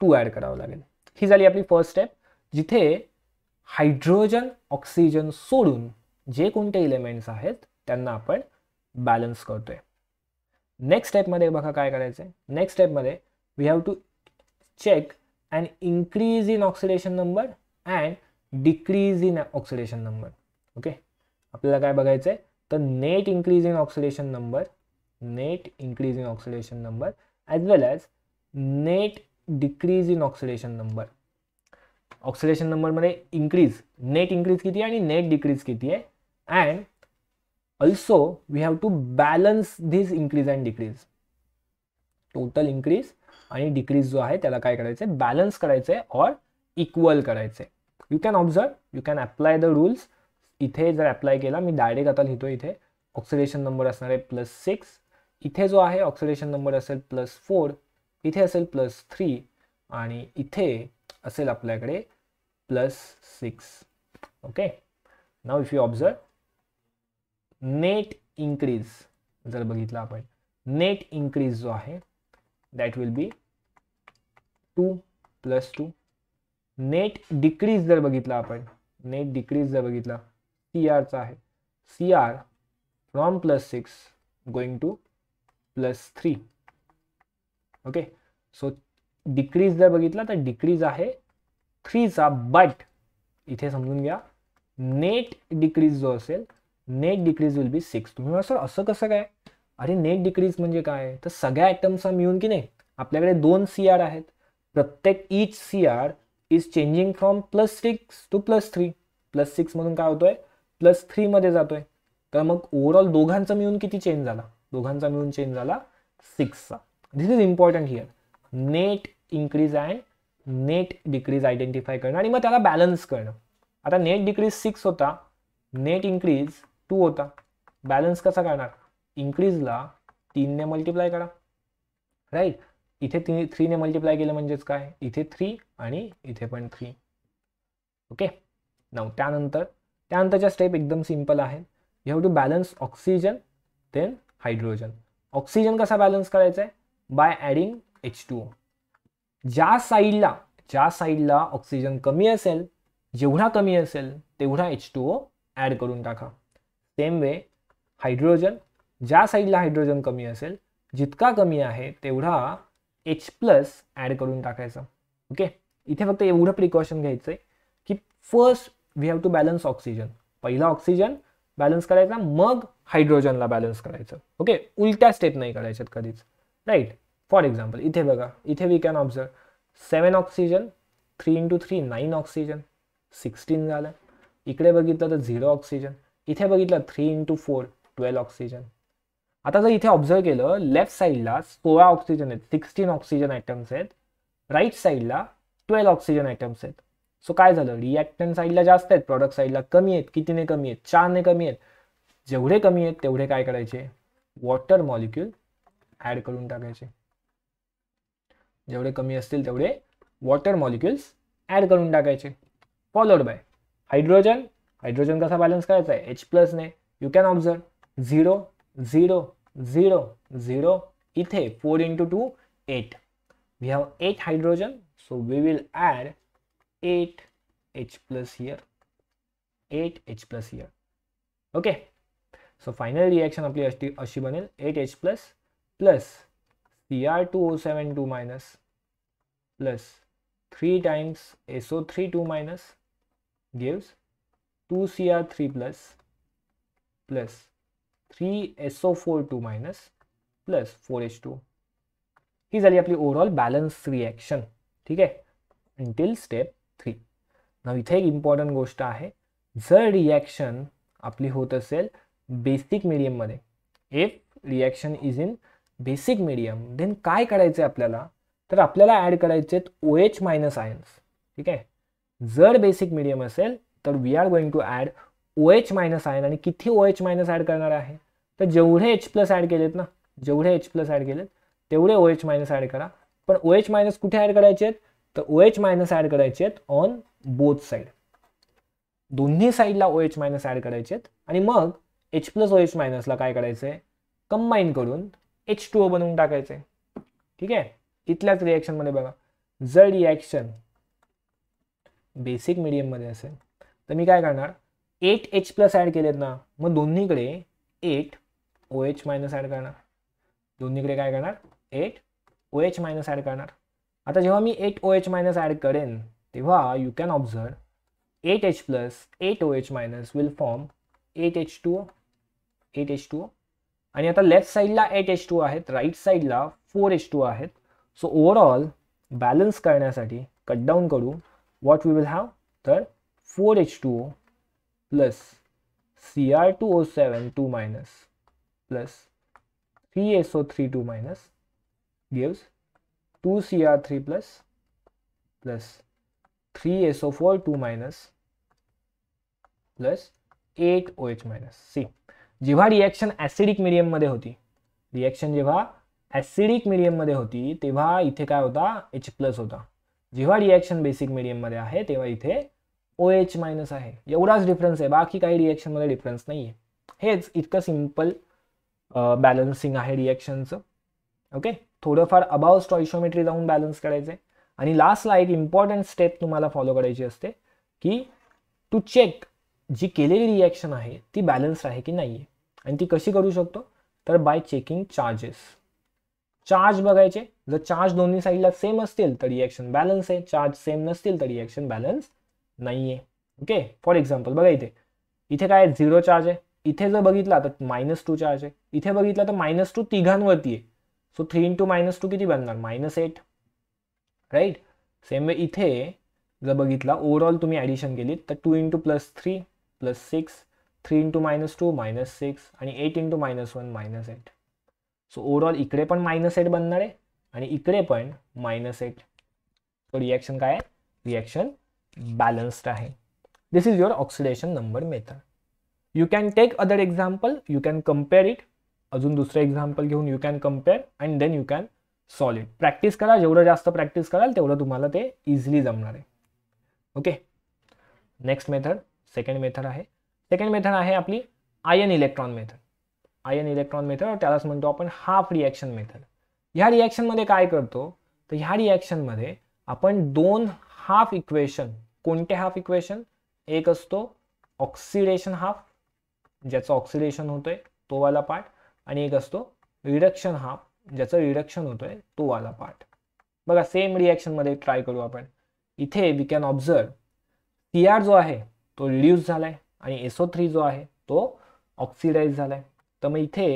टू ॲड करावं लागेल ही झाली आपली फर्स्ट स्टेप जिथे हायड्रोजन ऑक्सिजन सोडून जे कोणते इलेमेंट्स आहेत त्यांना आपण बॅलन्स करतोय नेक्स्ट स्टेपमध्ये बघा काय करायचं आहे नेक्स्ट स्टेपमध्ये we have to check and increase in oxidation number and decrease in oxidation number okay आपल्याला काय बघायचंय तर net increase in oxidation number net increase in oxidation number as well as net decrease in oxidation number oxidation नंबरमध्ये increase net increase किती आहे आणि net decrease किती आहे and also we have to balance these increase and decrease total increase आणि decrease जो आहे त्याला काय करायचंय बॅलन्स करायचंय और इक्वल करायचंय you can observe you can apply the rules इथे जर अप्लाय केला मी डायरेक्ट आता लिहितो इथे ऑक्सिडेशन नंबर असणार आहे प्लस सिक्स इथे जो आहे ऑक्सिडेशन नंबर असेल प्लस फोर इथे असेल प्लस थ्री आणि इथे असेल आपल्याकडे plus six okay now if you observe net increase जर बघितलं आपण नेट इन्क्रीज जो आहे that will be two plus two net decrease जर बघितला आपण नेट डिक्रीज जर बघितला सी आरचा आहे C R from plus six going to plus three okay so decrease जर बघितला तर डिक्रीज आहे थ्रीचा बट इथे समजून घ्या नेट डिक्रीज जो असेल net decrease will be six तुम्ही सर असं कसं काय अरे नेट डिक्रीज म्हणजे काय तर सगळ्या आयटम्सचा मिळून की नाही आपल्याकडे दोन सी आर आहेत प्रत्येक each C R is changing from plus six to plus three plus six म्हणून काय होतोय प्लस थ्रीमध्ये जातोय तर मग ओव्हरऑल दोघांचा मिळून किती चेंज झाला दोघांचा मिळून चेंज झाला सिक्सचा this is important here net increase and net decrease identify करणं आणि मग त्याला बॅलन्स करणं आता नेट डिक्रीज सिक्स होता नेट इन्क्रीज टू होता बॅलन्स कसा करणार इन्क्रीजला तीनने मल्टिप्लाय करा राईट इथे ती थ्रीने मल्टिप्लाय केलं म्हणजेच काय इथे थ्री आणि इथे पण थ्री ओके नऊ त्यानंतर त्यानंतरच्या स्टेप एकदम सिम्पल आहे you have to balance oxygen then hydrogen oxygen कसा बॅलन्स करायचा आहे by adding H two O ज्या साईडला ज्या साईडला ऑक्सिजन कमी असेल जेवढा कमी असेल तेवढा एच टू ओ ॲड करून टाका सेम वे हायड्रोजन ज्या साईडला हायड्रोजन कमी असेल जितका कमी आहे तेवढा एच प्लस ॲड करून टाकायचा ओके इथे फक्त एवढं प्रिकॉशन घ्यायचं आहे की first we have to balance oxygen पहिला ऑक्सिजन बॅलन्स करायचा मग हायड्रोजनला बॅलन्स करायचं ओके उलट्या स्टेप नाही करायच्यात कधीच राईट फॉर एक्झाम्पल इथे बघा इथे we can observe seven oxygen three into three nine oxygen sixteen झालं इकडे बघितलं तर झिरो ऑक्सिजन इथे बघितलं three into four twelve oxygen आता जर इथे ऑब्झर्व केलं लेफ्ट साईडला सोळा ऑक्सिजन आहेत सिक्स्टीन ऑक्सिजन आयटम्स आहेत राईट साईडला ट्वेल्व ऑक्सिजन आयटम्स आहेत सो काय झालं रिॲक्टन साईडला जास्त आहेत प्रॉडक्ट साईडला कमी आहेत कितीने कमी आहेत चारने कमी आहेत जेवढे कमी आहेत तेवढे काय करायचे वॉटर मॉलिक्युल ॲड करून टाकायचे जेवढे कमी असतील तेवढे वॉटर मॉलिक्युल्स ॲड करून टाकायचे फॉलोड बाय हायड्रोजन हायड्रोजन कसा बॅलन्स करायचा आहे एच प्लसने you can observe zero zero zero zero इथे four into two eight we have eight hydrogen so we will add 8H plus here 8H plus here okay so final reaction आपली अशी बनेल 8 plus plus Cr2O7 2 minus plus 3 times SO3 2 minus gives 2 Cr3 plus plus 3 2 minus plus 4H2 H two ही झाली आपली overall balance reaction ठीक आहे step three ना इथे एक इम्पॉर्टंट गोष्ट आहे जर रिॲक्शन आपली होत असेल बेसिक मीडियममध्ये if reaction is in basic medium then काय करायचं आहे आपल्याला तर आपल्याला ॲड करायचे आहेत ओ एच मायनस आयन्स ठीक आहे जर बेसिक मीडियम असेल तर we are going to add O H minus ion आणि किती ओ एच मायनस ॲड करणार आहे तर जेवढे एच प्लस ॲड केलेत ना जेवढे एच प्लस ॲड केलेत तेवढे ओ एच मायनस ॲड करा पण ओ एच मायनस कुठे ॲड करायचे आहेत तर ओ एच मायनस ॲड करायचे आहेत ऑन बोथ साईड दोन्ही साईडला ओ एच मायनस ॲड करायचे आहेत आणि मग एच प्लस ओ एच मायनसला काय करायचं आहे कंबाईन करून एच टू ओ बनवून टाकायचं आहे ठीक आहे इथल्याच रिॲक्शनमध्ये बघा जर रिॲक्शन बेसिक मिडियममध्ये असेल तर मी काय करणार एट एच प्लस ॲड केलेत ना मग दोन्हीकडे eight O H minus add करणार दोन्हीकडे काय करणार eight O H minus add करणार आता जेव्हा मी eight O H minus add करेन तेव्हा you can observe eight H plus eight O H minus will form eight H two eight H two आणि आता लेफ्ट साईडला एट एच टू आहेत राईट साईडला फोर एच टू आहेत so overall balance करण्यासाठी cut down करू what we will have तर four H two O plus C R two O seven two minus plus three S O three two minus gives plus Cr3 plus plus O 2 minus plus eight O H minus C जेव्हा reaction acidic होती reaction जेव्हा acidic मध्ये होती तेव्हा इथे काय होता H plus होता जेव्हा रिएक्शन बेसिक मध्ये आहे तेव्हा इथे ओ एच मायनस आहे एवढाच डिफरन्स आहे बाकी काही मध्ये डिफरन्स नाही आहे हेच इतकं सिंपल बॅलन्सिंग आहे रिएक्शनचं ओके थोडंफार अबाव स्टॉइशोमेट्री जाऊन बॅलन्स करायचे आणि लास्टला एक इम्पॉर्टंट स्टेप तुम्हाला फॉलो करायची असते की टू चेक जी केलेली रिॲक्शन आहे ती बॅलन्स आहे की नाही आहे आणि ती कशी करू शकतो तर बाय चेकिंग चार्जेस चार्ज बघायचे जर चार्ज दोन्ही साईडला सेम असतील तर रिॲक्शन बॅलन्स आहे चार्ज सेम नसतील तर रिॲक्शन बॅलन्स नाही आहे ओके फॉर एक्झाम्पल बघा इथे इथे काय झिरो चार्ज आहे इथे जर बघितला तर मायनस टू चार्ज आहे इथे बघितला तर मायनस टू तिघांवरती आहे so three into minus two किती बनणार minus eight right same way इथे जर बघितला ओव्हरऑल तुम्ही ॲडिशन केलीत तर two into plus three plus six three into minus two minus six आणि eight into minus one minus eight so overall इकडे पण मायनस एट बनणार आहे आणि इकडे पण मायनस एट सो रिॲक्शन काय आहे रिॲक्शन बॅलन्स्ड आहे this is your oxidation number method you can take other example you can compare it अजून दुसरं एक्झाम्पल घेऊन you can compare and then you can solid practice करा जेवढं जास्त practice कराल तेवढं तुम्हाला ते इझिली जमणार आहे okay next method second method आहे सेकंड मेथड आहे आपली ion electron method ion electron method त्यालाच म्हणतो आपण हाफ रिॲक्शन मेथड ह्या रिॲक्शनमध्ये काय करतो तर ह्या रिॲक्शनमध्ये आपण दोन हाफ इक्वेशन कोणते हाफ इक्वेशन एक असतो ऑक्सिडेशन हाफ ज्याचं ऑक्सिडेशन होतोय तो वाला पार्ट आणि एक असतो रिडक्शन हा ज्याचं रिडक्शन होतोय तो वाला पार्ट बघा सेम रिॲक्शनमध्ये ट्राय करू आपण इथे we can observe C R जो आहे तो रिड्यूस झाला आहे आणि एसओ थ्री जो आहे तो ऑक्सिडाइज झाला आहे तर मग इथे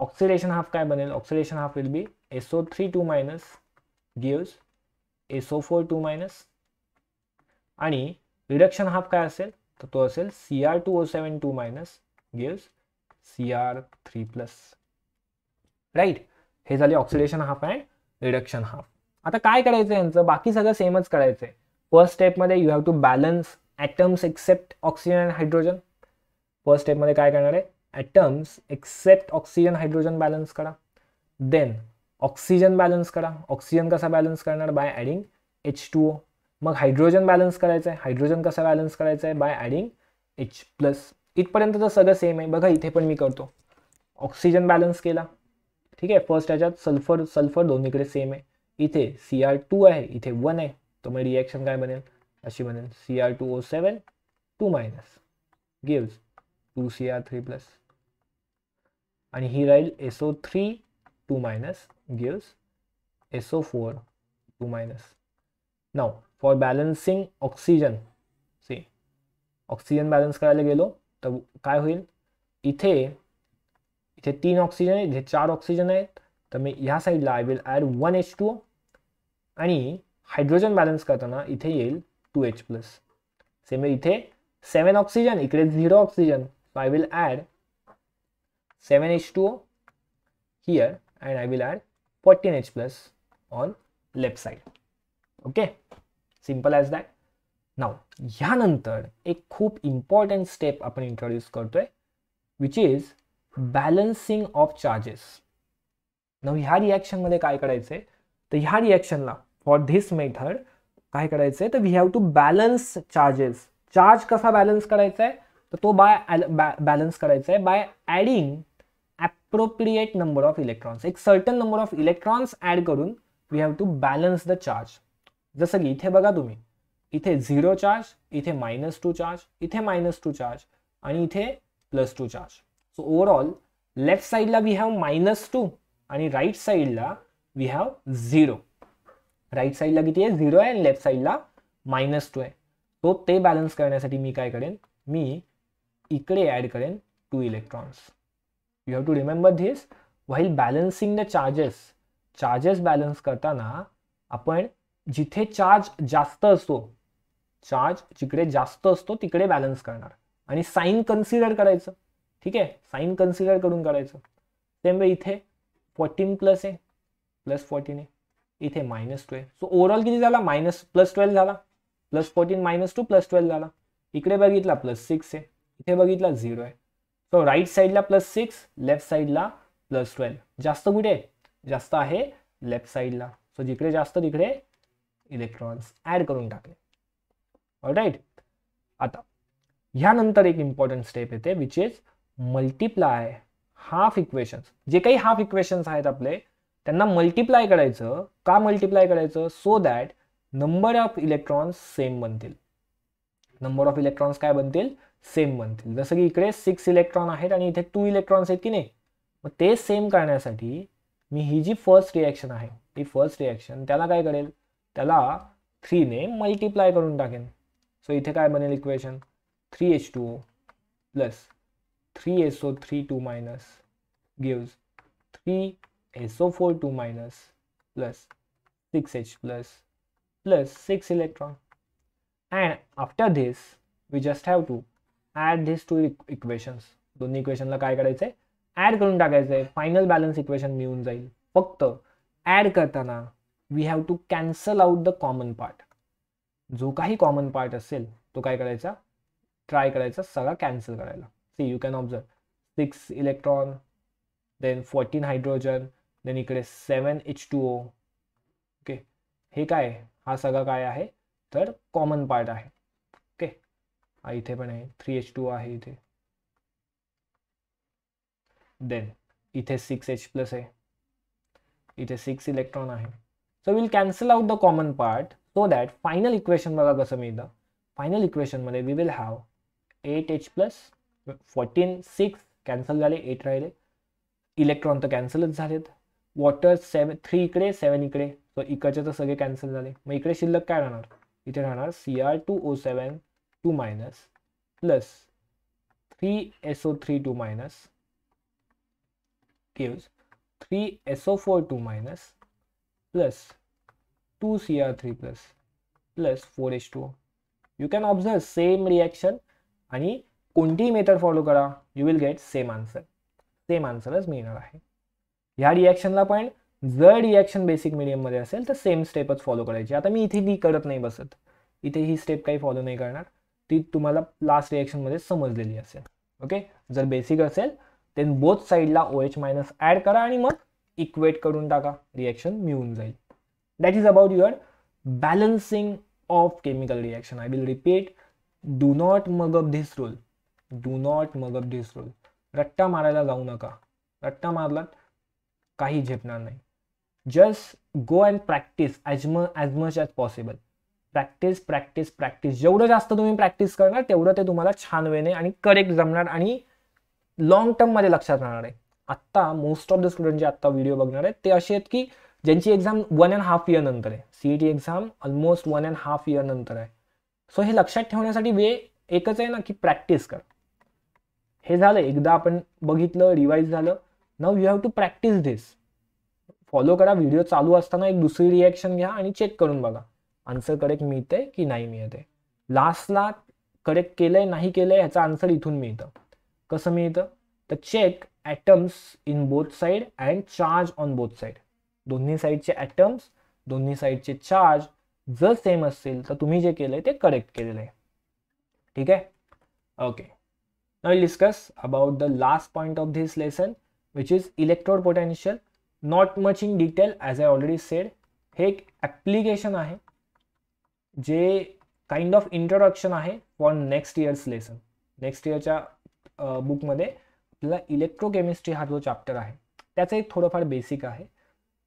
ऑक्सिडेशन हाफ काय बनेल oxidation half will be SO three two minus gives SO four two minus आणि रिडक्शन हाफ काय असेल तर तो असेल C R two O seven two minus gives C R three plus right हे झाले oxidation half and reduction half आता काय करायचं यांचं बाकी सगळं सेमच करायचं आहे फर्स्ट स्टेपमध्ये you have to balance atoms except oxygen and hydrogen first स्टेपमध्ये काय करणार आहे atoms except oxygen hydrogen balance करा देन ऑक्सिजन बॅलन्स करा ऑक्सिजन कसा बॅलन्स करणार by adding H two O मग हायड्रोजन बॅलन्स करायचं आहे हायड्रोजन कसा बॅलन्स करायचं आहे बाय ॲडिंग एच प्लस इथपर्यंत तर सगळं सेम आहे बघा इथे पण मी करतो ऑक्सिजन बॅलन्स केला ठीक आहे फर्स्ट ह्याच्यात सल्फर सल्फर दोन्हीकडे सेम आहे इथे सी आर टू आहे इथे वन आहे तर तो मग रिॲक्शन काय बनेल अशी बनेल C R two O seven two minus gives two C R three plus आणि ही राहील SO three two minus gives SO four two minus now for balancing oxygen see oxygen balance करायला गेलो तो का इथे इथे तीन ऑक्सिजन है इधे चार ऑक्सिजन है तो मैं हा side I will add one H two आणि बैलेंस करता इधे टू एच प्लस मैं इधे सेवन ऑक्सिजन इकडे zero oxygen I will add seven H two here and I will add fourteen H plus on left side okay simple as that now ह्यानंतर एक खूप important step आपण introduce करतोय which is balancing of charges now ह्या रिॲक्शनमध्ये काय करायचंय तर ह्या रिॲक्शनला फॉर धिस मेथड काय करायचंय तर we have to balance charges charge कसा बॅलन्स करायचा आहे तर तो बाय बॅलन्स करायचा आहे by adding appropriate number of electrons एक certain number of electrons add करून we have to balance the charge जसं की इथे बघा तुम्ही इथे झिरो चार्ज इथे मायनस टू चार्ज इथे मायनस टू चार्ज आणि इथे plus two charge so overall left साईडला वी हॅव मायनस टू आणि राईट साईडला वी हॅव झिरो राईट साईडला किती आहे झिरो आहे आणि लेफ्ट साईडला मायनस टू आहे तो ते बॅलन्स करण्यासाठी मी काय करेन मी इकडे ॲड करेन two electrons you have to remember this while balancing the charges charges balance करताना आपण जिथे चार्ज जास्त असतो चार्ज जिकडे जास्त असतो तिकडे बॅलन्स करणार आणि साईन कन्सिडर करायचं ठीक आहे साईन कन्सिडर करून करायचं म्हणजे इथे फोर्टीन प्लस आहे प्लस फोर्टीन आहे इथे मायनस टू आहे सो ओव्हरऑल किती झाला मायनस प्लस ट्वेल्व झाला plus fourteen minus two plus twelve झाला इकडे बघितला प्लस सिक्स आहे इथे बघितला झिरो आहे सो राईट साइडला प्लस सिक्स लेफ्ट साइडला प्लस ट्वेल्व जास्त कुठे जास्त आहे लेफ्ट साईडला सो जिकडे जास्त तिकडे इलेक्ट्रॉन्स ऍड करून टाकले राईट आता ह्यानंतर एक इम्पॉर्टंट स्टेप येते which is multiply half equations जे काही हाफ इक्वेशन्स आहेत आपले त्यांना मल्टिप्लाय करायचं का मल्टिप्लाय करायचं so that number of electrons same बनतील नंबर ऑफ इलेक्ट्रॉन्स काय बनतील सेम बनतील जसं की इकडे सिक्स इलेक्ट्रॉन आहेत आणि इथे टू इलेक्ट्रॉन्स आहेत की नाही मग ते सेम करण्यासाठी मी ही जी फर्स्ट रिॲक्शन आहे ती फर्स्ट रिॲक्शन त्याला काय करेल त्याला थ्रीने मल्टिप्लाय करून टाकेन So इथे काय बनल equation: equation 3H2O 3SO3 2 minus gives 3SO4 2 minus plus 6H plus plus 6 electron and after this we just have to add these two equations दोनी equation like I करायचे add करून टाकायचे final balance equation मिळून जाईल फक्त add करताना we have to cancel out the common part जो काही कॉमन पार्ट असेल तो काय करायचा ट्राय करायचा सगळा कॅन्सल करायला see you can observe six electron then fourteen hydrogen then इकडे seven H two O okay हे काय हा सगळा काय आहे तर कॉमन पार्ट आहे ओके हा इथे पण आहे थ्री एच टू आहे इथे देन इथे सिक्स एच प्लस आहे इथे सिक्स इलेक्ट्रॉन आहे so will cancel out the common part so that final equation बघा कसं मिळतं फायनल इक्वेशनमध्ये we will have eight H plus fourteen six cancel झाले एट राहिले इलेक्ट्रॉन तर कॅन्सलच झालेत वॉटर सेवन थ्री इकडे सेवन इकडे सो इकडचे तर सगळे कॅन्सल झाले मग इकडे शिल्लक काय राहणार इथे राहणार C R two O seven two minus plus three S O three two minus gives three S O four two minus plus two C R plus plus plus plus 4H2O. You can observe same reaction आणि कोणतीही method follow करा you will get same answer same आन्सरच मिळणार आहे ह्या रिॲक्शनला पण जर reaction basic मिडियममध्ये असेल तर सेम स्टेपच फॉलो करायची आता मी इथे ती करत नाही बसत इथे ही स्टेप काही फॉलो नाही करणार ती तुम्हाला लास्ट रिॲक्शनमध्ये समजलेली असेल ओके जर बेसिक असेल देन बोथ साईडला ओ एच मायनस ॲड करा आणि मग इक्वेट करून टाका रिॲक्शन मिळून जाईल that is about your balancing of chemical reaction i will repeat do not mug up this rule do not mug up this rule रट्टा मारायला जाऊ नका रट्टा मारलात काही झेपणार नाही just go and practice as म as much as possible practice practice practice जेवढं जास्त तुम्ही प्रॅक्टिस करणार तेवढं ते तुम्हाला छान वेने आणि करेक्ट जमणार आणि लॉंग टर्ममध्ये लक्षात राहणार आहे आत्ता मोस्ट ऑफ द स्टुडंट जे आत्ता व्हिडिओ बघणार आहेत ते असे आहेत की ज्यांची exam one and half year नंतर आहे CET exam almost one and half year नंतर आहे सो हे लक्षात ठेवण्यासाठी वे एकच आहे ना की प्रॅक्टिस कर हे झालं एकदा आपण बघितलं रिवाईज झालं now you have to practice this follow करा व्हिडिओ चालू असताना एक दुसरी रिॲक्शन घ्या आणि चेक करून बघा आन्सर करेक्ट मिळते की नाही मिळते लास्टला करेक्ट केलंय नाही केलंय ह्याचा आन्सर इथून मिळतं कसं मिळतं तर check atoms in both side and charge on both side दोन्ही साईडचे ऍटम्स दोन्ही साईडचे चार्ज जर सेम असतील तर तुम्ही जे केलंय ते करेक्ट केलेलं आहे ठीक आहे okay will discuss about the last point of this lesson which is electrode potential not much in detail as I already said हे एक ॲप्लिकेशन आहे जे काइंड ऑफ इंट्रोडक्शन आहे for next years lesson next इयरच्या बुकमध्ये आपल्याला electrochemistry हा जो चॅप्टर आहे त्याचं एक थोडंफार बेसिक आहे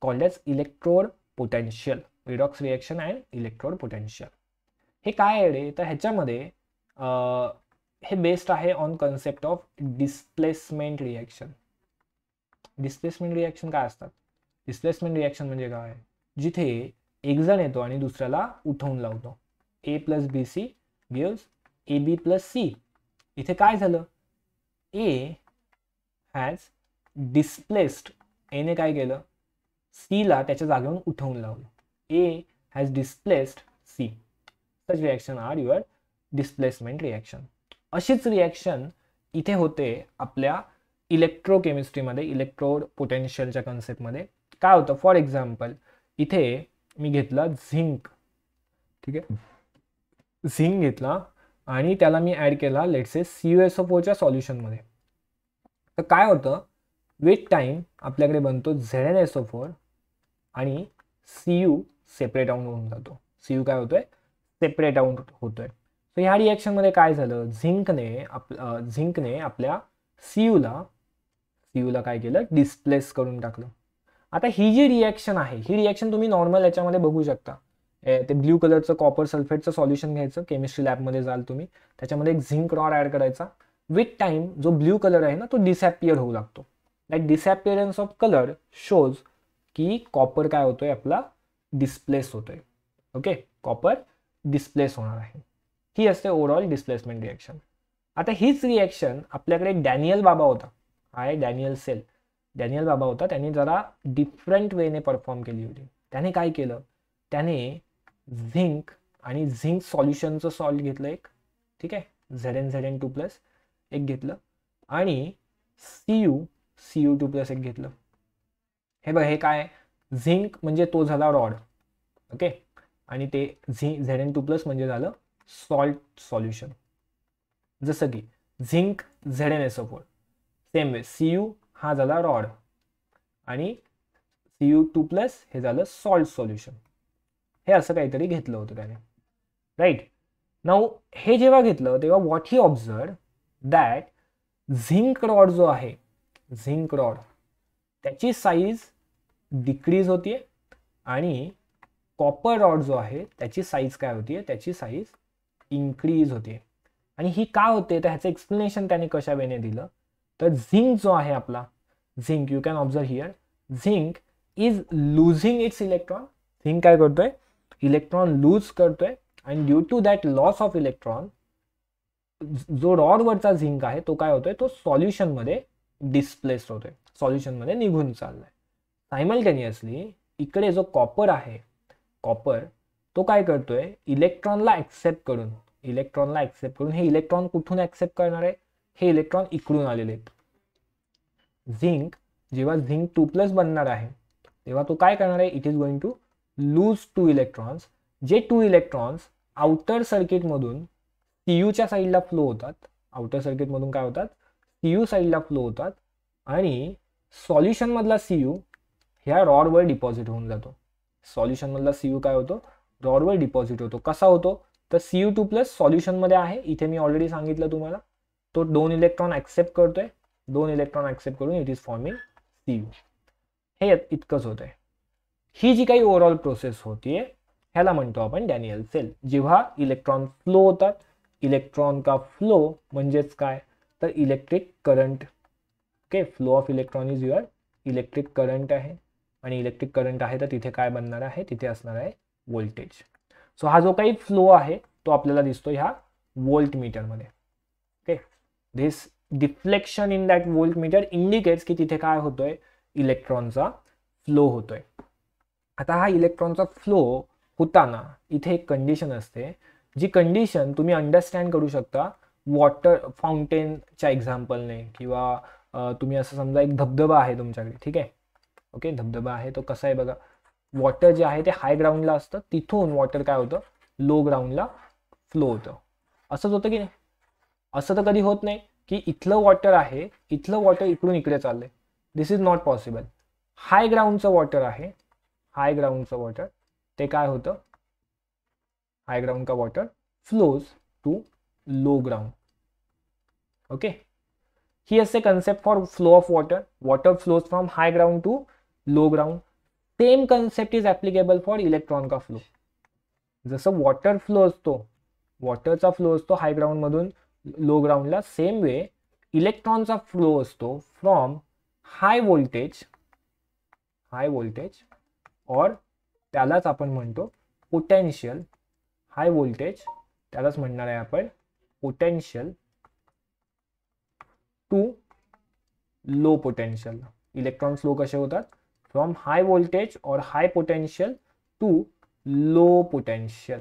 called electrode potential redox reaction and electrode potential हे काय रे तर ह्याच्यामध्ये हे बेस्ड आहे on concept of displacement reaction displacement reaction काय असतात डिस्प्लेसमेंट रिॲक्शन म्हणजे काय जिथे एक जण येतो आणि दुसऱ्याला उठवून लावतो A plus B C gives A B plus C इथे काय झालं ए हॅज डिस्प्लेस्ड एने काय केलं सीला त्याच्या जागेवरून उठवून लावलं A has displaced C such reaction are your displacement reaction अशीच रिॲक्शन इथे होते आपल्या इलेक्ट्रोकेमिस्ट्रीमध्ये इलेक्ट्रोड पोटेन्शियलच्या कन्सेप्टमध्ये काय होतं फॉर एक्झाम्पल इथे मी घेतला झिंक ठीक आहे झिंक घेतला आणि त्याला मी ॲड केला से सी यू एस ओच्या सॉल्युशनमध्ये तर काय होतं विथ टाईम आपल्याकडे बनतो Z N S O four आणि सी यू सेपरेट डाऊन होऊन जातो सी यू काय होतोय सेपरेट आउट होतोय सो ह्या रिॲक्शनमध्ये काय झालं झिंकने आप झिंकने आपल्या सी यूला सी यूला काय केलं डिस्प्लेस करून टाकलं आता ही जी रिॲक्शन आहे ही रिॲक्शन तुम्ही नॉर्मल याच्यामध्ये बघू शकता ते ब्ल्यू कलरचं कॉपर सल्फेटचं सॉल्युशन घ्यायचं केमिस्ट्री लॅबमध्ये जाल तुम्ही त्याच्यामध्ये एक झिंक रॉड ॲड करायचा विथ टाईम जो ब्ल्यू कलर आहे ना तो डिसॲपियर होऊ लागतो that disappearance of colour shows की कॉपर काय होतोय आपला डिस्प्लेस होतोय ओके कॉपर डिस्प्लेस होणार आहे ही असते ओव्हरऑल डिस्प्लेसमेंट रिॲक्शन आता हीच रिॲक्शन आपल्याकडे डॅनियल बाबा होता हा डॅनियल सेल डॅनियल बाबा होता त्यांनी जरा डिफरंट वेने परफॉर्म केली होती त्याने काय केलं त्याने झिंक आणि झिंक सॉल्युशनचं सॉल्ट घेतलं एक ठीक आहे Z N N two plus एक घेतलं आणि C U C U two plus एक घेतलं हे बघा हे काय झिंक म्हणजे तो झाला रॉड ओके आणि ते झि झेड एन टू प्लस म्हणजे झालं सॉल्ट सॉल्युशन जसं की zinc Z N S four same way C U हा झाला रॉड आणि सी यू टू प्लस हे झालं सॉल्ट सॉल्युशन हे असं काहीतरी घेतलं होतं त्याने राईट नाऊ हे जेव्हा घेतलं तेव्हा what he observe that zinc rod जो आहे झिंक रॉड त्याची साईज डिक्रीज होती आणि कॉपर रॉड जो आहे त्याची साईज काय होती त्याची साईज इन्क्रीज होते आणि ही का होते तर ह्याचं एक्सप्लेनेशन त्याने कशा वेने दिलं तर झिंक जो आहे आपला zinc you can observe here zinc is losing its electron zinc काय करतोय इलेक्ट्रॉन लूज करतोय आणि due to that loss of electron जो रॉडवरचा झिंक आहे तो काय होतोय तो सॉल्युशनमध्ये डिस्प्लेस होतोय सॉल्युशनमध्ये निघून चाललाय सायमल्टेनियसली इकडे जो कॉपर आहे कॉपर तो काय करतोय इलेक्ट्रॉनला ॲक्सेप्ट करून इलेक्ट्रॉनला ॲक्सेप्ट करून हे इलेक्ट्रॉन कुठून ॲक्सेप्ट करणार आहे हे इलेक्ट्रॉन इकडून आलेले आहेत झिंक जेव्हा झिंक टू प्लस बनणार आहे तेव्हा तो काय करणार आहे it is going to lose two electrons जे टू इलेक्ट्रॉन्स आउटर सर्किटमधून सी यूच्या साईडला फ्लो होतात आउटर सर्किटमधून काय होतात सी यू साईडला फ्लो होतात आणि सॉल्युशनमधला सी यू ह्या रॉडवर डिपॉझिट होऊन जातो सॉल्युशनमधला सी यू काय होतो रॉडवर डिपॉझिट होतो कसा होतो तर सी यू टू प्लस सॉल्युशनमध्ये आहे इथे मी ऑलरेडी सांगितलं तुम्हाला तो दोन इलेक्ट्रॉन ॲक्सेप्ट करतोय दोन इलेक्ट्रॉन ॲक्सेप्ट करून it is forming C U हे इतकंच होतंय ही जी काही ओव्हरऑल प्रोसेस होतीये ह्याला म्हणतो आपण डॅनियल सेल जेव्हा इलेक्ट्रॉन फ्लो होतात इलेक्ट्रॉन का फ्लो म्हणजेच काय तर electric current okay flow of electron is your electric current आहे आणि इलेक्ट्रिक करंट आहे तर तिथे काय बनणार आहे तिथे असणार आहे वोल्टेज सो हा जो काही फ्लो आहे तो आपल्याला दिसतो ह्या वोल्ट मीटरमध्ये okay this deflection in that voltmeter indicates की तिथे काय होतोय इलेक्ट्रॉनचा फ्लो होतोय आता हा इलेक्ट्रॉनचा फ्लो होताना इथे एक कंडिशन असते जी कंडिशन तुम्ही अंडरस्टँड करू शकता वॉटर फाउंटेनच्या एक्झाम्पलने किंवा तुम्ही असं समजा एक धबधबा आहे तुमच्याकडे ठीक आहे ओके धबधबा आहे तो कसा आहे बघा वॉटर जे आहे ते हाय ग्राउंडला असतं तिथून वॉटर काय होतं लो ग्राउंडला फ्लो होतं असंच होतं की नाही असं तर कधी होत नाही की इथलं वॉटर आहे इथलं वॉटर इकडून इकडे चाललंय this is not possible high ग्राउंडचं वॉटर आहे हाय ग्राउंडचं वॉटर ते काय होतं हाय ग्राउंड का water flows to low ground okay ही असते concept for flow of water water flows from high ground to low ground same concept is applicable for electron का फ्लो जसं वॉटर फ्लो असतो वॉटरचा फ्लो असतो हाय ग्राउंडमधून low ग्राउंडला same way इलेक्ट्रॉनचा flow असतो from high voltage high voltage और त्यालाच आपण म्हणतो पोटेन्शियल हाय व्होल्टेज त्यालाच म्हणणार आहे आपण potential to low potential electron flow कसे होतात from high voltage or high potential to low potential.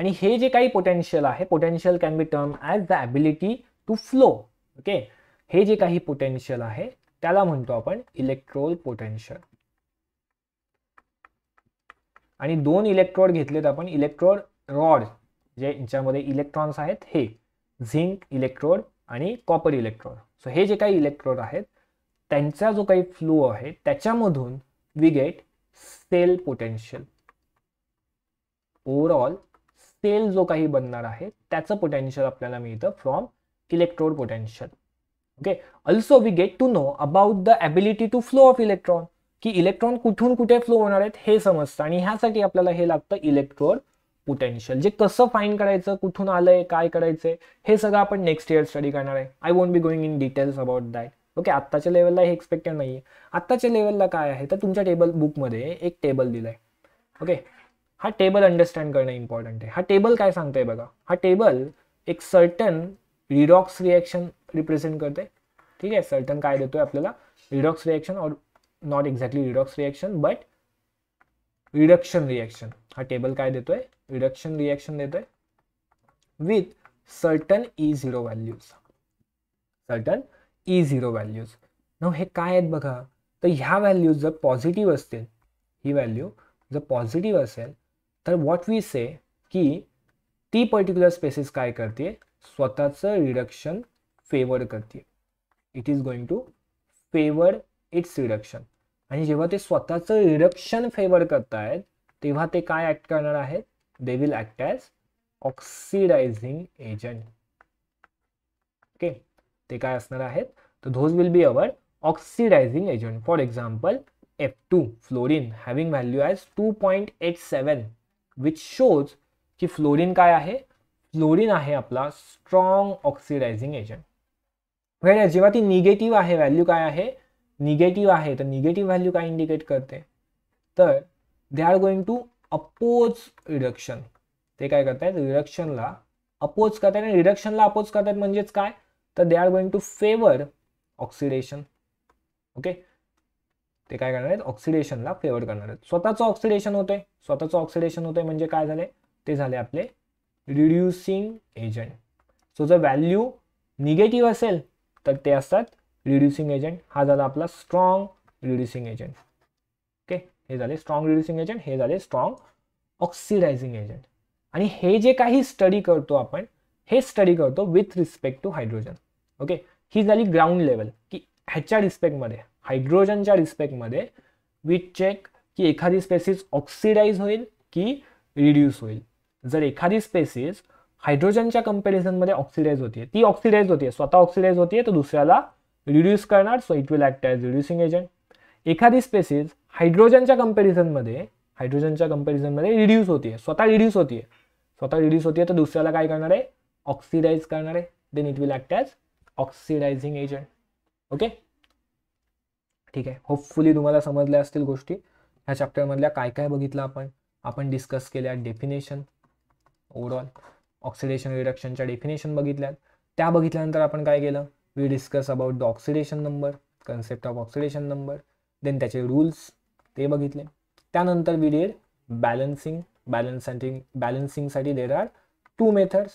आणि हे जे काही पोटेन्शियल आहे potential can be term as the ability to flow okay हे जे काही पोटेन्शियल आहे त्याला म्हणतो आपण इलेक्ट्रोल पोटेन्शियल आणि दोन इलेक्ट्रोड घेतलेत आपण इलेक्ट्रोड रॉड जे यांच्यामध्ये इलेक्ट्रॉन्स आहेत हे झिंक इलेक्ट्रोड आणि कॉपर इलेक्ट्रोड सो हे जे काही इलेक्ट्रोड आहेत त्यांचा जो काही फ्लो आहे त्याच्यामधून we get cell potential overall cell जो काही बनणार आहे त्याचं पोटेन्शियल आपल्याला मिळतं from electrode potential okay also we get to know about the ability to flow of electron की इलेक्ट्रॉन कुठून कुठे फ्लो होणार आहेत हे समजतं आणि ह्यासाठी आपल्याला हे लागतं इलेक्ट्रोड पोटेन्शियल जे कसं फाईन करायचं कुठून आलंय काय करायचंय हे सगळं आपण नेक्स्ट इयर स्टडी करणार आहे I won't be going in details about that okay आत्ताच्या लेवलला हे एक्सपेक्टेड नाही आहे आत्ताच्या लेवलला काय आहे तर तुमच्या टेबल बुकमध्ये एक टेबल दिलाय आहे ओके हा टेबल अंडरस्टँड करणं इम्पॉर्टंट आहे हा टेबल काय सांगतंय बघा हा टेबल एक सर्टन रिडॉक्स रिॲक्शन रिप्रेझेंट करते ठीक आहे सर्टन काय देतोय आपल्याला redox reaction or not exactly redox reaction but reduction reaction हा टेबल काय देतोय रिडक्शन रिॲक्शन देतोय with certain E zero values certain E zero values न हे काय आहेत बघा तर ह्या व्हॅल्यूज जर पॉझिटिव्ह असतील ही व्हॅल्यू जर पॉझिटिव्ह असेल तर व्हॉट वी से की ती पर्टिक्युलर स्पेसिस काय करते स्वतःचं रिडक्शन फेवर करते it is going to favour its reduction आणि जेव्हा ते स्वतःचं रिडक्शन फेवर करतायत तेव्हा ते काय ॲक्ट करणार आहेत they will act as oxidising agent okay ते काय असणार आहेत तर those will be our oxidising agent for example F two fluorine having value as two point eight seven which shows की फ्लोरिन काय आहे फ्लोरिन आहे आपला स्ट्रॉंग ऑक्सिडायझिंग एजंट वेळ जेव्हा ती निगेटिव्ह आहे व्हॅल्यू काय आहे निगेटिव्ह आहे तर निगेटिव्ह व्हॅल्यू काय इंडिकेट करते तर they are going to oppose reduction ते काय करतायत रिडक्शनला अपोज करतायत आणि रिडक्शनला अपोज करतायत म्हणजेच काय तर they are going to favour oxidation okay ते काय करणार आहेत ऑक्सिडेशनला फेवर करणार आहेत स्वतःचं ऑक्सिडेशन होतंय स्वतःचं ऑक्सिडेशन होतंय म्हणजे काय झाले ते झाले आपले रिड्युसिंग एजंट सो जर व्हॅल्यू निगेटिव्ह असेल तर ते असतात रिड्युसिंग एजंट हा झाला आपला स्ट्रॉंग रिड्युसिंग एजंट ओके हे झाले स्ट्रॉंग रिड्युसिंग एजंट हे झाले स्ट्रॉंग ऑक्सिडायझिंग एजंट आणि हे जे काही स्टडी करतो आपण हे स्टडी करतो with respect to hydrogen okay ही झाली ग्राउंड लेवल की ह्याच्या रिस्पेक्टमध्ये हायड्रोजनच्या रिस्पेक्टमध्ये विथ चेक की एखादी स्पेसिस ऑक्सिडाईज होईल की रिड्यूस होईल जर एखादी स्पेसिस हायड्रोजनच्या कंपॅरिझनमध्ये ऑक्सिडाईज होते ती ऑक्सिडाईज होते स्वतः ऑक्सिडाईज होते तर दुसऱ्याला रिड्यूस करणार so it will act as reducing agent एखादी स्पेसिस हायड्रोजनच्या कंपॅरिझनमध्ये हायड्रोजनच्या कंपॅरिझनमध्ये रिड्यूस होते स्वतः रिड्यूस होते स्वतः रिड्यूस होते तर दुसऱ्याला काय करणार आहे ऑक्सिडाईज करणार आहे then it will act as oxidising agent okay ठीक आहे होपफुली तुम्हाला समजल्या असतील गोष्टी ह्या चॅप्टरमधल्या काय काय बघितलं आपण आपण डिस्कस केल्या डेफिनेशन ओवरऑल ऑक्सिडेशन रिडक्शनच्या डेफिनेशन बघितल्यात त्या बघितल्यानंतर आपण काय केलं we discuss about the oxidation number concept of oxidation number then त्याचे रूल्स ते बघितले त्यानंतर वी डेड बॅलन्सिंग बॅलन्सिंग बॅलन्सिंगसाठी देर आर टू मेथड्स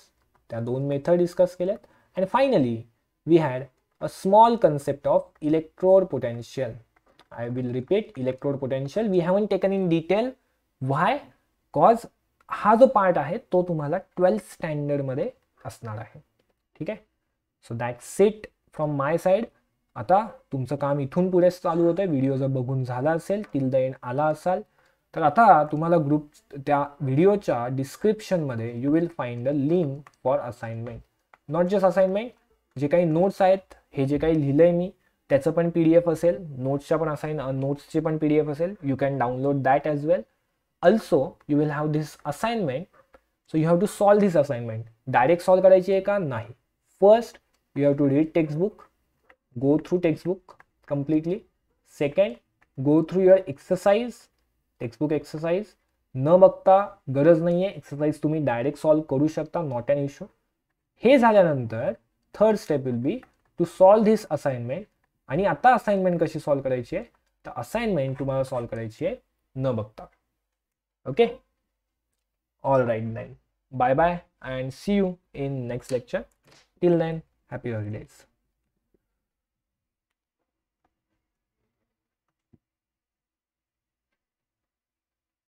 त्या दोन मेथड डिस्कस केल्यात and finally we had a small concept of electrode potential. I will repeat electrode potential. We haven't taken in detail. Why? Cause हा जो part आहे तो तुम्हाला twelfth स्टँडर्डमध्ये असणार आहे ठीक आहे so that's it from my side आता तुमचं काम इथून पुढेच चालू होतं व्हिडिओ जर बघून झाला असेल टिल द एंड आला असाल तर आता तुम्हाला ग्रुप त्या व्हिडिओच्या डिस्क्रिप्शनमध्ये you will find a link for assignment not just assignment जे काही नोट्स आहेत हे जे काही लिहिलंय मी त्याचं पण पी डी एफ असेल नोट्सच्या पण असाईन नोट्सचे पण पी डी एफ असेल you can download that as well also you will have this assignment so you have to solve this assignment direct solve करायची आहे का नाही first you have to read textbook go through textbook completely second go through your exercise textbook exercise न बघता गरज नाही आहे exercise तुम्ही डायरेक्ट सॉल्व करू शकता नॉट अन इश्यू हे झाल्यानंतर third step will be to solve this assignment आणि आता असाइनमेंट कशी सॉल्व्ह करायची आहे तर असाइनमेंट तुम्हाला सॉल्व्ह करायची आहे न बघता okay all right then bye bye and see you in next lecture till nine happy holidays